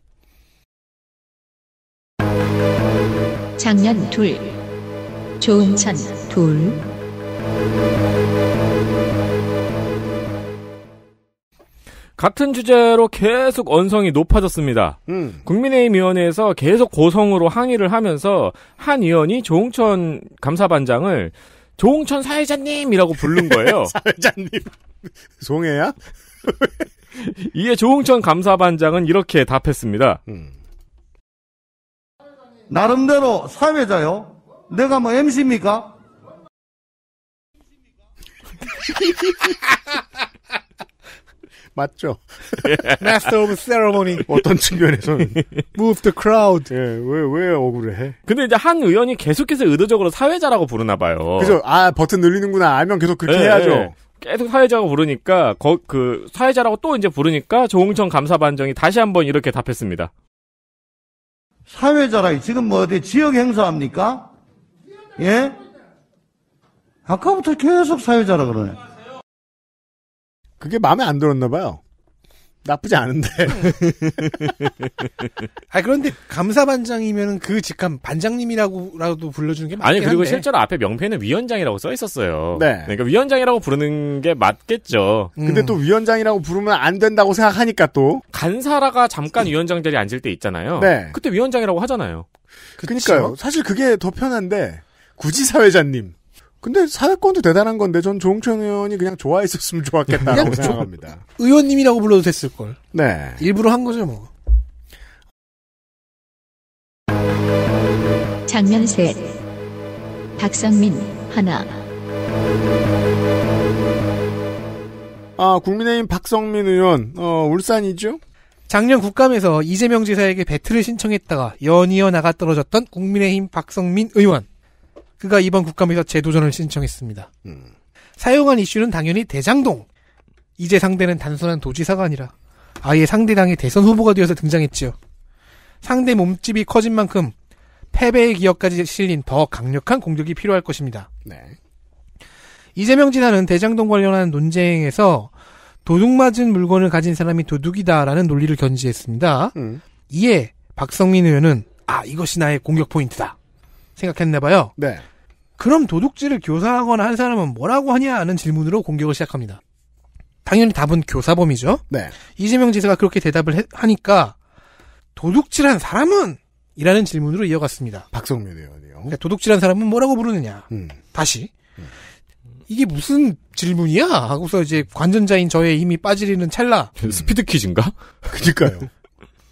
작년 둘 조은찬 둘 같은 주제로 계속 언성이 높아졌습니다. 음. 국민의힘 위원회에서 계속 고성으로 항의를 하면서 한 의원이 조홍천 감사반장을 조홍천 사회자님이라고 부른 거예요. 사회자님. 송해야? 이에 조홍천 감사반장은 이렇게 답했습니다. 음. 나름대로 사회자요? 내가 뭐 MC입니까? 맞죠. 예. Master of Ceremony. 어떤 측면에서는. Move the crowd. 예, 왜, 왜 억울해? 근데 이제 한 의원이 계속해서 의도적으로 사회자라고 부르나 봐요. 그죠. 아, 버튼 눌리는구나 알면 계속 그렇게 예, 해야죠. 예. 계속 사회자고 부르니까, 거, 그, 사회자라고 또 이제 부르니까, 조홍천 감사반정이 다시 한번 이렇게 답했습니다. 사회자라, 지금 뭐 어디 지역 행사합니까? 예? 아까부터 계속 사회자라 그러네. 그게 마음에 안 들었나 봐요. 나쁘지 않은데. 아 그런데 감사반장이면 은그 직함 반장님이라고라도 불러주는 게 맞긴 아니 그리고 한데. 실제로 앞에 명패는 위원장이라고 써 있었어요. 네. 그러니까 위원장이라고 부르는 게 맞겠죠. 음. 근데 또 위원장이라고 부르면 안 된다고 생각하니까 또 간사라가 잠깐 위원장 자리에 앉을 때 있잖아요. 네. 그때 위원장이라고 하잖아요. 그쵸? 그러니까요. 사실 그게 더 편한데 굳이 사회자님. 근데 사회권도 대단한 건데 전 조홍천 의원이 그냥 좋아했었으면 좋았겠다라고 그냥 생각합니다. 의원님이라고 불러도 됐을 걸. 네. 일부러 한 거죠 뭐. 장면 셋. 박성민 하나. 아 국민의힘 박성민 의원 어 울산이죠? 작년 국감에서 이재명 지사에게 배틀을 신청했다가 연이어 나가 떨어졌던 국민의힘 박성민 의원. 그가 이번 국감에서 재도전을 신청했습니다. 음. 사용한 이슈는 당연히 대장동. 이제 상대는 단순한 도지사가 아니라 아예 상대당의 대선 후보가 되어서 등장했지요. 상대 몸집이 커진 만큼 패배의 기억까지 실린 더 강력한 공격이 필요할 것입니다. 네. 이재명 지사는 대장동 관련한 논쟁에서 도둑 맞은 물건을 가진 사람이 도둑이다라는 논리를 견지했습니다. 음. 이에 박성민 의원은 아 이것이 나의 공격 포인트다 생각했나 봐요. 네. 그럼 도둑질을 교사하거나 한 사람은 뭐라고 하냐 하는 질문으로 공격을 시작합니다. 당연히 답은 교사범이죠. 네. 이재명 지사가 그렇게 대답을 해, 하니까 도둑질한 사람은 이라는 질문으로 이어갔습니다. 박성민 의원이요. 그러니까 도둑질한 사람은 뭐라고 부르느냐. 음. 다시 음. 이게 무슨 질문이야? 하고서 이제 관전자인 저의 힘이 빠지리는 찰나. 음. 스피드 퀴즈인가? 그니까요.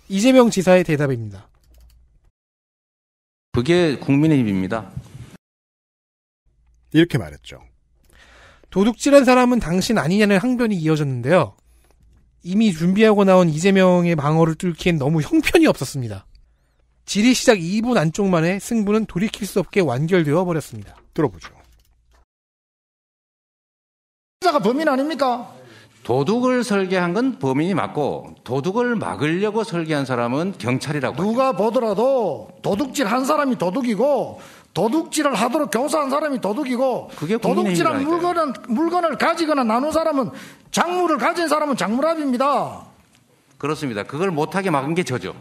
이재명 지사의 대답입니다. 그게 국민의 힘입니다. 이렇게 말했죠. 도둑질한 사람은 당신 아니냐는 항변이 이어졌는데요. 이미 준비하고 나온 이재명의 방어를 뚫기엔 너무 형편이 없었습니다. 질의 시작 2분 안쪽 만에 승부는 돌이킬 수 없게 완결되어 버렸습니다. 들어보죠. 자가 범인 아닙니까? 도둑을 설계한 건 범인이 맞고 도둑을 막으려고 설계한 사람은 경찰이라고 누가 하죠. 보더라도 도둑질 한 사람이 도둑이고 도둑질을 하도록 교사한 사람이 도둑이고 그게 도둑질한 물건은 물건을 가지거나 나눈 사람은 작물을 가진 사람은 장물합입니다 그렇습니다. 그걸 못하게 막은 게 저죠.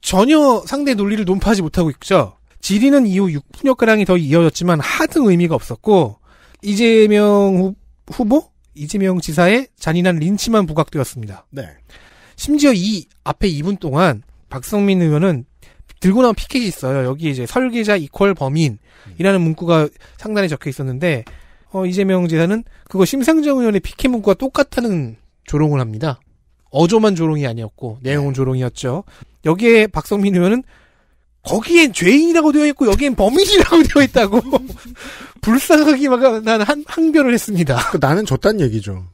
전혀 상대 논리를 논파하지 못하고 있죠. 지리는 이후 6분여가량이 더 이어졌지만 하등 의미가 없었고 이재명 후, 후보 이재명 지사의 잔인한 린치만 부각되었습니다. 네. 심지어 이 앞에 2분 동안 박성민 의원은 들고 나온 피켓이 있어요. 여기 이제 설계자 이퀄 범인이라는 문구가 상단에 적혀 있었는데 어, 이재명 지사는 그거 심상정 의원의 피켓 문구와 똑같다는 조롱을 합니다. 어조만 조롱이 아니었고 내용은 네. 조롱이었죠. 여기에 박성민 의원은 거기엔 죄인이라고 되어 있고 여기엔 범인이라고 되어 있다고 불쌍하기만 한 항변을 했습니다. 그 나는 줬단 얘기죠.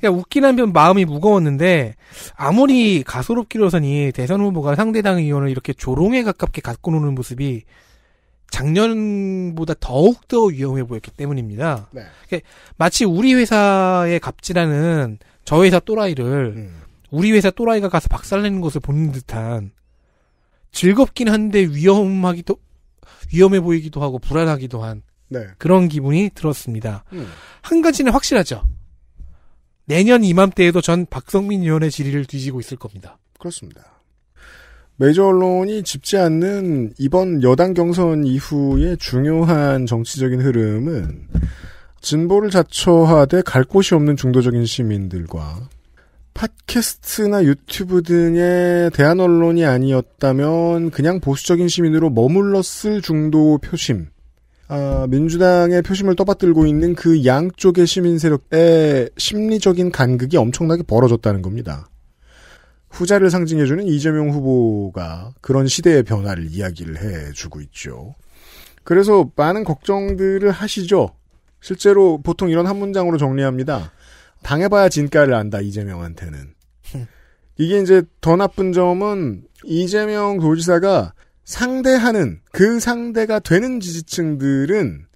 그러니까 웃긴 한편 마음이 무거웠는데 아무리 가소롭기로서니 대선 후보가 상대당 의원을 이렇게 조롱에 가깝게 갖고 노는 모습이 작년보다 더욱더 위험해 보였기 때문입니다. 네. 그러니까 마치 우리 회사의 갑질하는 저 회사 또라이를 음. 우리 회사 또라이가 가서 박살내는 것을 보는 듯한 즐겁긴 한데 위험하기도 위험해 보이기도 하고 불안하기도 한 네. 그런 기분이 들었습니다. 음. 한 가지는 확실하죠. 내년 이맘때에도 전 박성민 의원의 질의를 뒤지고 있을 겁니다. 그렇습니다. 메이저 언론이 짚지 않는 이번 여당 경선 이후의 중요한 정치적인 흐름은 진보를 자처하되 갈 곳이 없는 중도적인 시민들과 팟캐스트나 유튜브 등의 대한 언론이 아니었다면 그냥 보수적인 시민으로 머물렀을 중도 표심. 아, 민주당의 표심을 떠받들고 있는 그 양쪽의 시민 세력의 심리적인 간극이 엄청나게 벌어졌다는 겁니다. 후자를 상징해주는 이재명 후보가 그런 시대의 변화를 이야기를 해주고 있죠. 그래서 많은 걱정들을 하시죠. 실제로 보통 이런 한 문장으로 정리합니다. 당해봐야 진가를 안다, 이재명한테는. 이게 이제 더 나쁜 점은 이재명 도지사가 상대하는 그 상대가 되는 지지층들은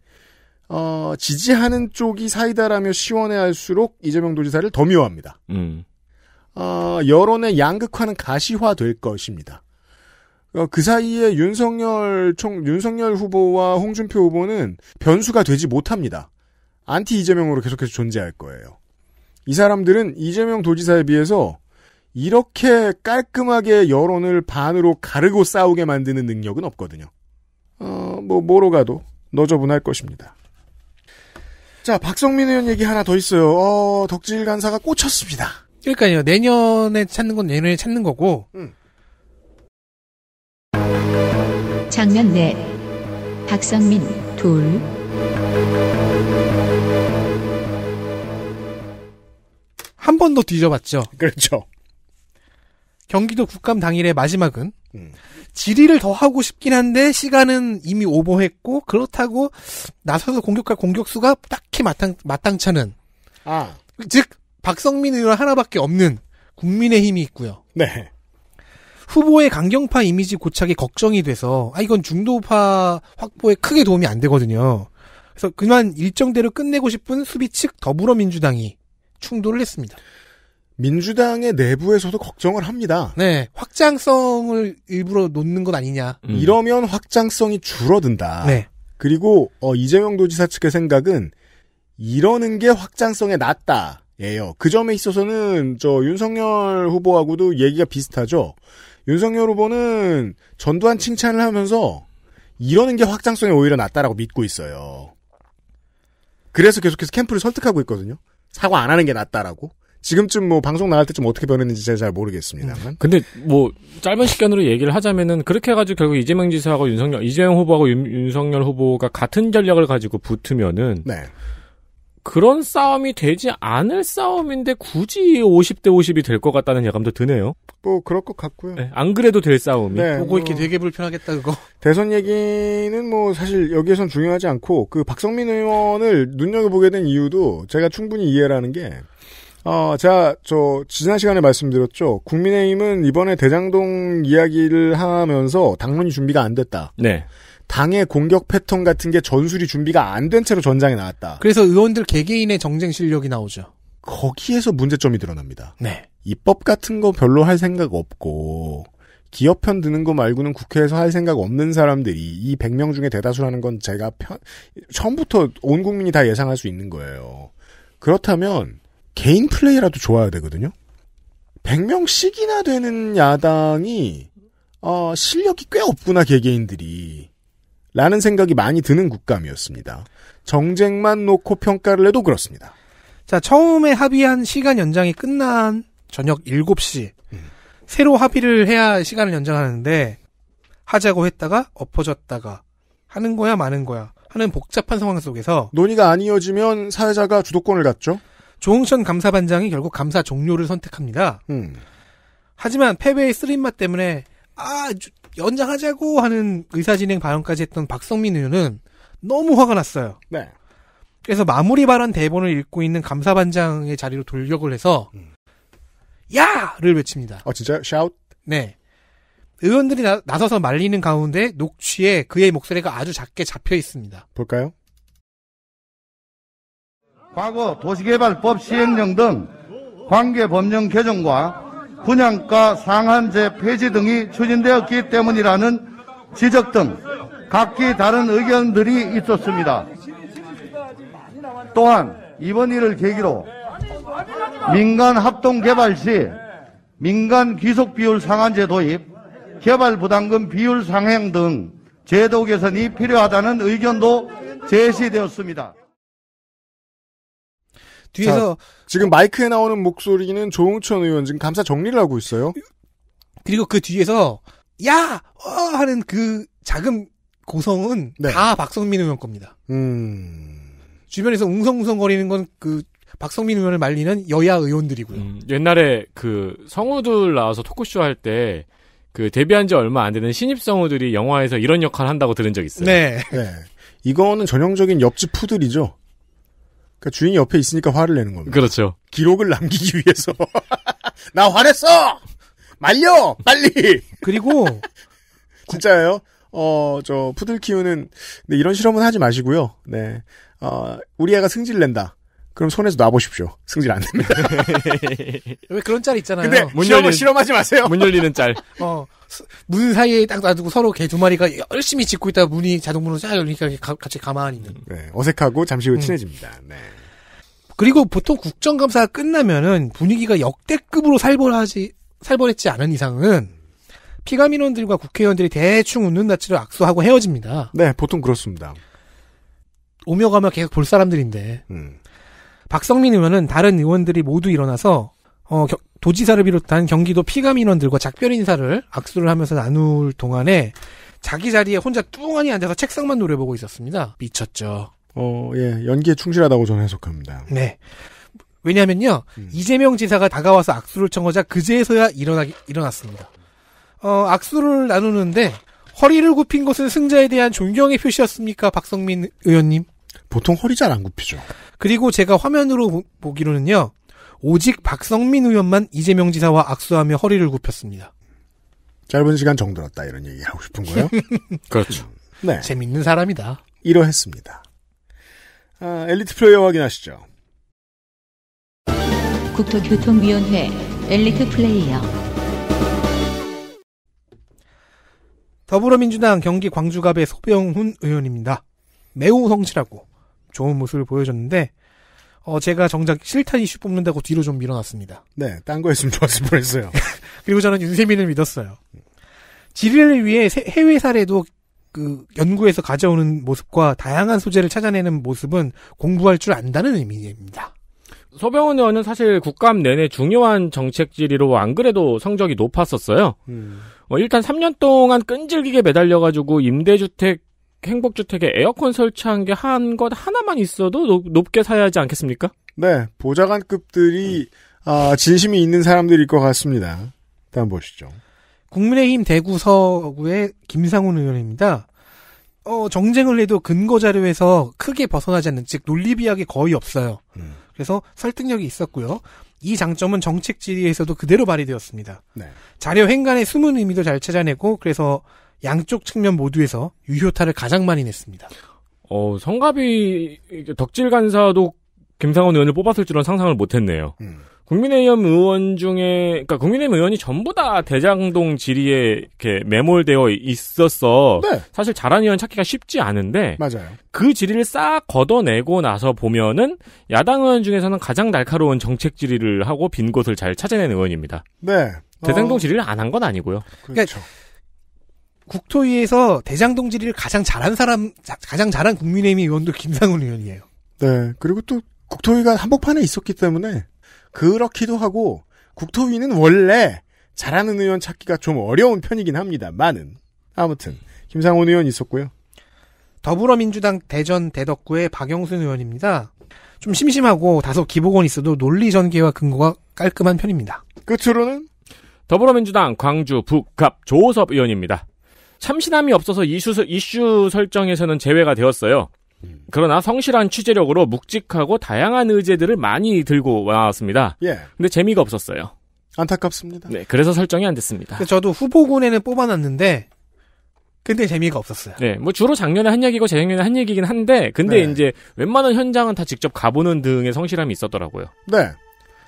어, 지지하는 쪽이 사이다라며 시원해할수록 이재명 도지사를 더 미워합니다. 음. 어, 여론의 양극화는 가시화될 것입니다. 어, 그 사이에 윤석열 총 윤석열 후보와 홍준표 후보는 변수가 되지 못합니다. 안티 이재명으로 계속해서 존재할 거예요. 이 사람들은 이재명 도지사에 비해서 이렇게 깔끔하게 여론을 반으로 가르고 싸우게 만드는 능력은 없거든요. 어, 뭐, 뭐로 가도 너저분할 것입니다. 자, 박성민 의원 얘기 하나 더 있어요. 어, 덕질 간사가 꽂혔습니다. 그러니까요, 내년에 찾는 건 내년에 찾는 거고. 음. 장면 내 네. 박성민 둘 한 번 더 뒤져봤죠. 그렇죠. 경기도 국감 당일의 마지막은 음. 질의를 더 하고 싶긴 한데 시간은 이미 오버했고 그렇다고 나서서 공격할 공격수가 딱히 마땅 마땅찮은 아. 즉 박성민 의원 하나밖에 없는 국민의 힘이 있고요. 네. 후보의 강경파 이미지 고착이 걱정이 돼서 아 이건 중도파 확보에 크게 도움이 안 되거든요. 그래서 그만 일정대로 끝내고 싶은 수비 측 더불어민주당이 충돌을 했습니다. 민주당의 내부에서도 걱정을 합니다. 네, 확장성을 일부러 놓는 것 아니냐. 음. 이러면 확장성이 줄어든다. 네. 그리고 어, 이재명 도지사 측의 생각은 이러는 게 확장성에 낫다. 예요. 그 점에 있어서는 저 윤석열 후보하고도 얘기가 비슷하죠. 윤석열 후보는 전두환 칭찬을 하면서 이러는 게 확장성에 오히려 낫다라고 믿고 있어요. 그래서 계속해서 캠프를 설득하고 있거든요. 사과 안 하는 게 낫다라고. 지금쯤 뭐 방송 나갈 때 좀 어떻게 변했는지 제가 잘 모르겠습니다만. 근데 뭐 짧은 시간으로 얘기를 하자면은 그렇게 해가지고 결국 이재명 지사하고 윤석열, 이재명 후보하고 윤, 석열 후보가 같은 전략을 가지고 붙으면은 네. 그런 싸움이 되지 않을 싸움인데 굳이 50대 50이 될 것 같다는 예감도 드네요. 뭐 그럴 것 같고요. 네, 안 그래도 될 싸움이. 네, 보고 뭐... 있기 되게 불편하겠다 그거. 대선 얘기는 뭐 사실 여기에선 중요하지 않고 그 박성민 의원을 눈여겨보게 된 이유도 제가 충분히 이해를 하는 게 어, 제가 저 지난 시간에 말씀드렸죠. 국민의힘은 이번에 대장동 이야기를 하면서 당론이 준비가 안 됐다. 네. 당의 공격 패턴 같은 게 전술이 준비가 안 된 채로 전장에 나왔다. 그래서 의원들 개개인의 정쟁 실력이 나오죠. 거기에서 문제점이 드러납니다. 네. 입법 같은 거 별로 할 생각 없고 기업 편 드는 거 말고는 국회에서 할 생각 없는 사람들이 이 100명 중에 대다수라는 건 제가 편, 처음부터 온 국민이 다 예상할 수 있는 거예요. 그렇다면 개인 플레이라도 좋아야 되거든요. 100명씩이나 되는 야당이 어, 실력이 꽤 없구나 개개인들이 라는 생각이 많이 드는 국감이었습니다. 정쟁만 놓고 평가를 해도 그렇습니다. 자, 처음에 합의한 시간 연장이 끝난 저녁 7시. 음. 새로 합의를 해야 시간을 연장하는데 하자고 했다가 엎어졌다가 하는 거야 마는 거야 하는 복잡한 상황 속에서 논의가 안 이어지면 사회자가 주도권을 갖죠. 조홍천 감사반장이 결국 감사 종료를 선택합니다. 음. 하지만 패배의 쓰림맛 때문에 아 연장하자고 하는 의사진행 발언까지 했던 박성민 의원은 너무 화가 났어요. 네. 그래서 마무리 발언 대본을 읽고 있는 감사반장의 자리로 돌격을 해서 음. 야를 외칩니다. 어 진짜 샤웃? 네. 의원들이 나, 서서 말리는 가운데 녹취에 그의 목소리가 아주 작게 잡혀 있습니다. 볼까요? 과거 도시개발법 시행령 등 관계 법령 개정과 분양가 상한제 폐지 등이 추진되었기 때문이라는 지적 등 각기 다른 의견들이 있었습니다. 또한 이번 일을 계기로 민간 합동 개발 시 민간 귀속 비율 상한제 도입, 개발 부담금 비율 상향 등 제도 개선이 필요하다는 의견도 제시되었습니다. 뒤에서 자, 지금 어. 마이크에 나오는 목소리는 조홍천 의원 지금 감사 정리를 하고 있어요. 그리고 그 뒤에서 야 어! 하는 그 작은 고성은 네. 다 박성민 의원 겁니다. 음... 주변에서 웅성웅성거리는 건 그 박성민 의원을 말리는 여야 의원들이고요. 음, 옛날에 그 성우들 나와서 토크쇼 할 때 그 데뷔한 지 얼마 안 되는 신입 성우들이 영화에서 이런 역할 을 한다고 들은 적 있어요. 네. 네. 이거는 전형적인 옆집 푸들이죠. 그러니까 주인이 옆에 있으니까 화를 내는 겁니다. 그렇죠. 기록을 남기기 위해서 나 화냈어. 말려 빨리. 그리고 진짜예요. 어저 푸들 키우는 근데 네, 이런 실험은 하지 마시고요. 네. 어 우리 애가 승질 낸다. 그럼 손에서 놔보십시오. 승질 안 됩니다. 왜 그런 짤 있잖아요. 근데 문 실험, 열리는, 실험하지 마세요. 문 열리는 짤. 어, 문 사이에 딱 놔두고 서로 개 두 마리가 열심히 짓고 있다 문이 자동문으로 쫙 열리니까 가, 같이 가만히 있는. 네, 어색하고 잠시 후 음. 친해집니다. 네. 그리고 보통 국정감사가 끝나면은 분위기가 역대급으로 살벌하지 살벌했지 않은 이상은 피감인원들과 국회의원들이 대충 웃는 낯치로 악수하고 헤어집니다. 네, 보통 그렇습니다. 오며 가며 계속 볼 사람들인데 음. 박성민 의원은 다른 의원들이 모두 일어나서 어, 겨, 도지사를 비롯한 경기도 피감 인원들과 작별 인사를 악수를 하면서 나눌 동안에 자기 자리에 혼자 뚱하니 앉아서 책상만 노려보고 있었습니다. 미쳤죠. 어, 예. 연기에 충실하다고 저는 해석합니다. 네. 왜냐면요. 음. 이재명 지사가 다가와서 악수를 청하자 그제서야 일어나기, 일어났습니다. 어, 악수를 나누는데 허리를 굽힌 것은 승자에 대한 존경의 표시였습니까? 박성민 의원님? 보통 허리 잘 안 굽히죠. 그리고 제가 화면으로 보, 보기로는요. 오직 박성민 의원만 이재명 지사와 악수하며 허리를 굽혔습니다. 짧은 시간 정들었다 이런 얘기 하고 싶은 거예요? 그렇죠. 음, 네. 재밌는 사람이다. 이러했습니다. 아, 엘리트 플레이어 확인하시죠. 국토교통위원회 엘리트 플레이어 더불어민주당 경기 광주갑의 소병훈 의원입니다. 매우 성실하고 좋은 모습을 보여줬는데 어, 제가 정작 실탄 이슈 뽑는다고 뒤로 좀 밀어놨습니다. 네, 딴 거였으면 좋았을 뻔했어요. 그리고 저는 윤세민을 믿었어요. 지뢰를 위해 해외 사례도 그 연구에서 가져오는 모습과 다양한 소재를 찾아내는 모습은 공부할 줄 안다는 의미입니다. 서병원 의원은 사실 국감 내내 중요한 정책 지리로안 그래도 성적이 높았었어요. 음. 어, 일단 3년 동안 끈질기게 매달려가지고 임대주택 행복주택에 에어컨 설치한 게 한 것 하나만 있어도 높, 게 사야 하지 않겠습니까? 네, 보좌관급들이 아, 진심이 있는 사람들일 것 같습니다. 다음 보시죠. 국민의힘 대구 서구의 김상훈 의원입니다. 어, 정쟁을 해도 근거 자료에서 크게 벗어나지 않는 즉 논리 비약이 거의 없어요. 음. 그래서 설득력이 있었고요. 이 장점은 정책 질의에서도 그대로 발휘되었습니다. 네. 자료 행간의 숨은 의미도 잘 찾아내고 그래서 양쪽 측면 모두에서 유효타를 가장 많이 냈습니다. 어, 성가비 덕질 간사도 김상원 의원을 뽑았을 줄은 상상을 못했네요. 음. 국민의힘 의원 중에 그러니까 국민의힘 의원이 전부 다 대장동 질의에 이렇게 매몰되어 있었어. 네. 사실 잘한 의원 찾기가 쉽지 않은데 맞아요. 그 질의를 싹 걷어내고 나서 보면은 야당 의원 중에서는 가장 날카로운 정책 질의를 하고 빈 곳을 잘 찾아낸 의원입니다. 네. 대장동 어. 질의를 안 한 건 아니고요. 그렇죠. 그러니까 국토위에서 대장동 질의를 가장 잘한 사람, 가장 잘한 국민의힘 의원도 김상훈 의원이에요. 네. 그리고 또 국토위가 한복판에 있었기 때문에 그렇기도 하고 국토위는 원래 잘하는 의원 찾기가 좀 어려운 편이긴 합니다. 많은. 아무튼 김상훈 의원 있었고요. 더불어민주당 대전 대덕구의 박영순 의원입니다. 좀 심심하고 다소 기복은 있어도 논리 전개와 근거가 깔끔한 편입니다. 끝으로는 더불어민주당 광주 북갑 조섭 의원입니다. 참신함이 없어서 이슈, 이슈 설정에서는 제외가 되었어요. 그러나 성실한 취재력으로 묵직하고 다양한 의제들을 많이 들고 나왔습니다. 예. 근데 재미가 없었어요. 안타깝습니다. 네, 그래서 설정이 안 됐습니다. 저도 후보군에는 뽑아놨는데 근데 재미가 없었어요. 네, 뭐 주로 작년에 한 얘기고 재작년에 한 얘기긴 한데, 근데 네. 이제 웬만한 현장은 다 직접 가보는 등의 성실함이 있었더라고요. 네.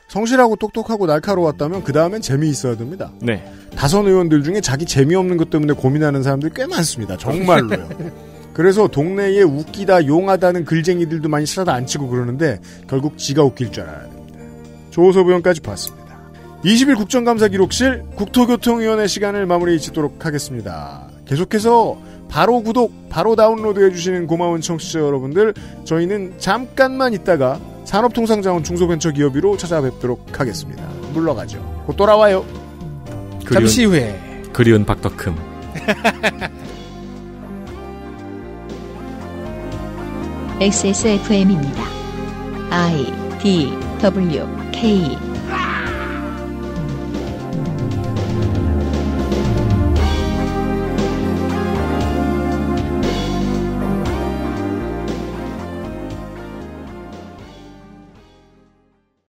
성실하고 똑똑하고 날카로웠다면 그 다음엔 재미있어야 됩니다. 네. 다선 의원들 중에 자기 재미없는 것 때문에 고민하는 사람들 꽤 많습니다. 정말로요. 그래서 동네에 웃기다 용하다는 글쟁이들도 많이 싸다 앉히고 그러는데 결국 지가 웃길 줄 알아야 됩니다. 조호섭 의원까지 봤습니다. 20일 국정감사 기록실 국토교통위원회 시간을 마무리 짓도록 하겠습니다. 계속해서 바로 구독, 바로 다운로드 해주시는 고마운 청취자 여러분들, 저희는 잠깐만 있다가 산업통상자원 중소벤처기업으로 찾아뵙도록 하겠습니다. 물러가죠. 곧 돌아와요. 그리운, 잠시 후에 그리운 박덕흠. XSFM입니다. I D W K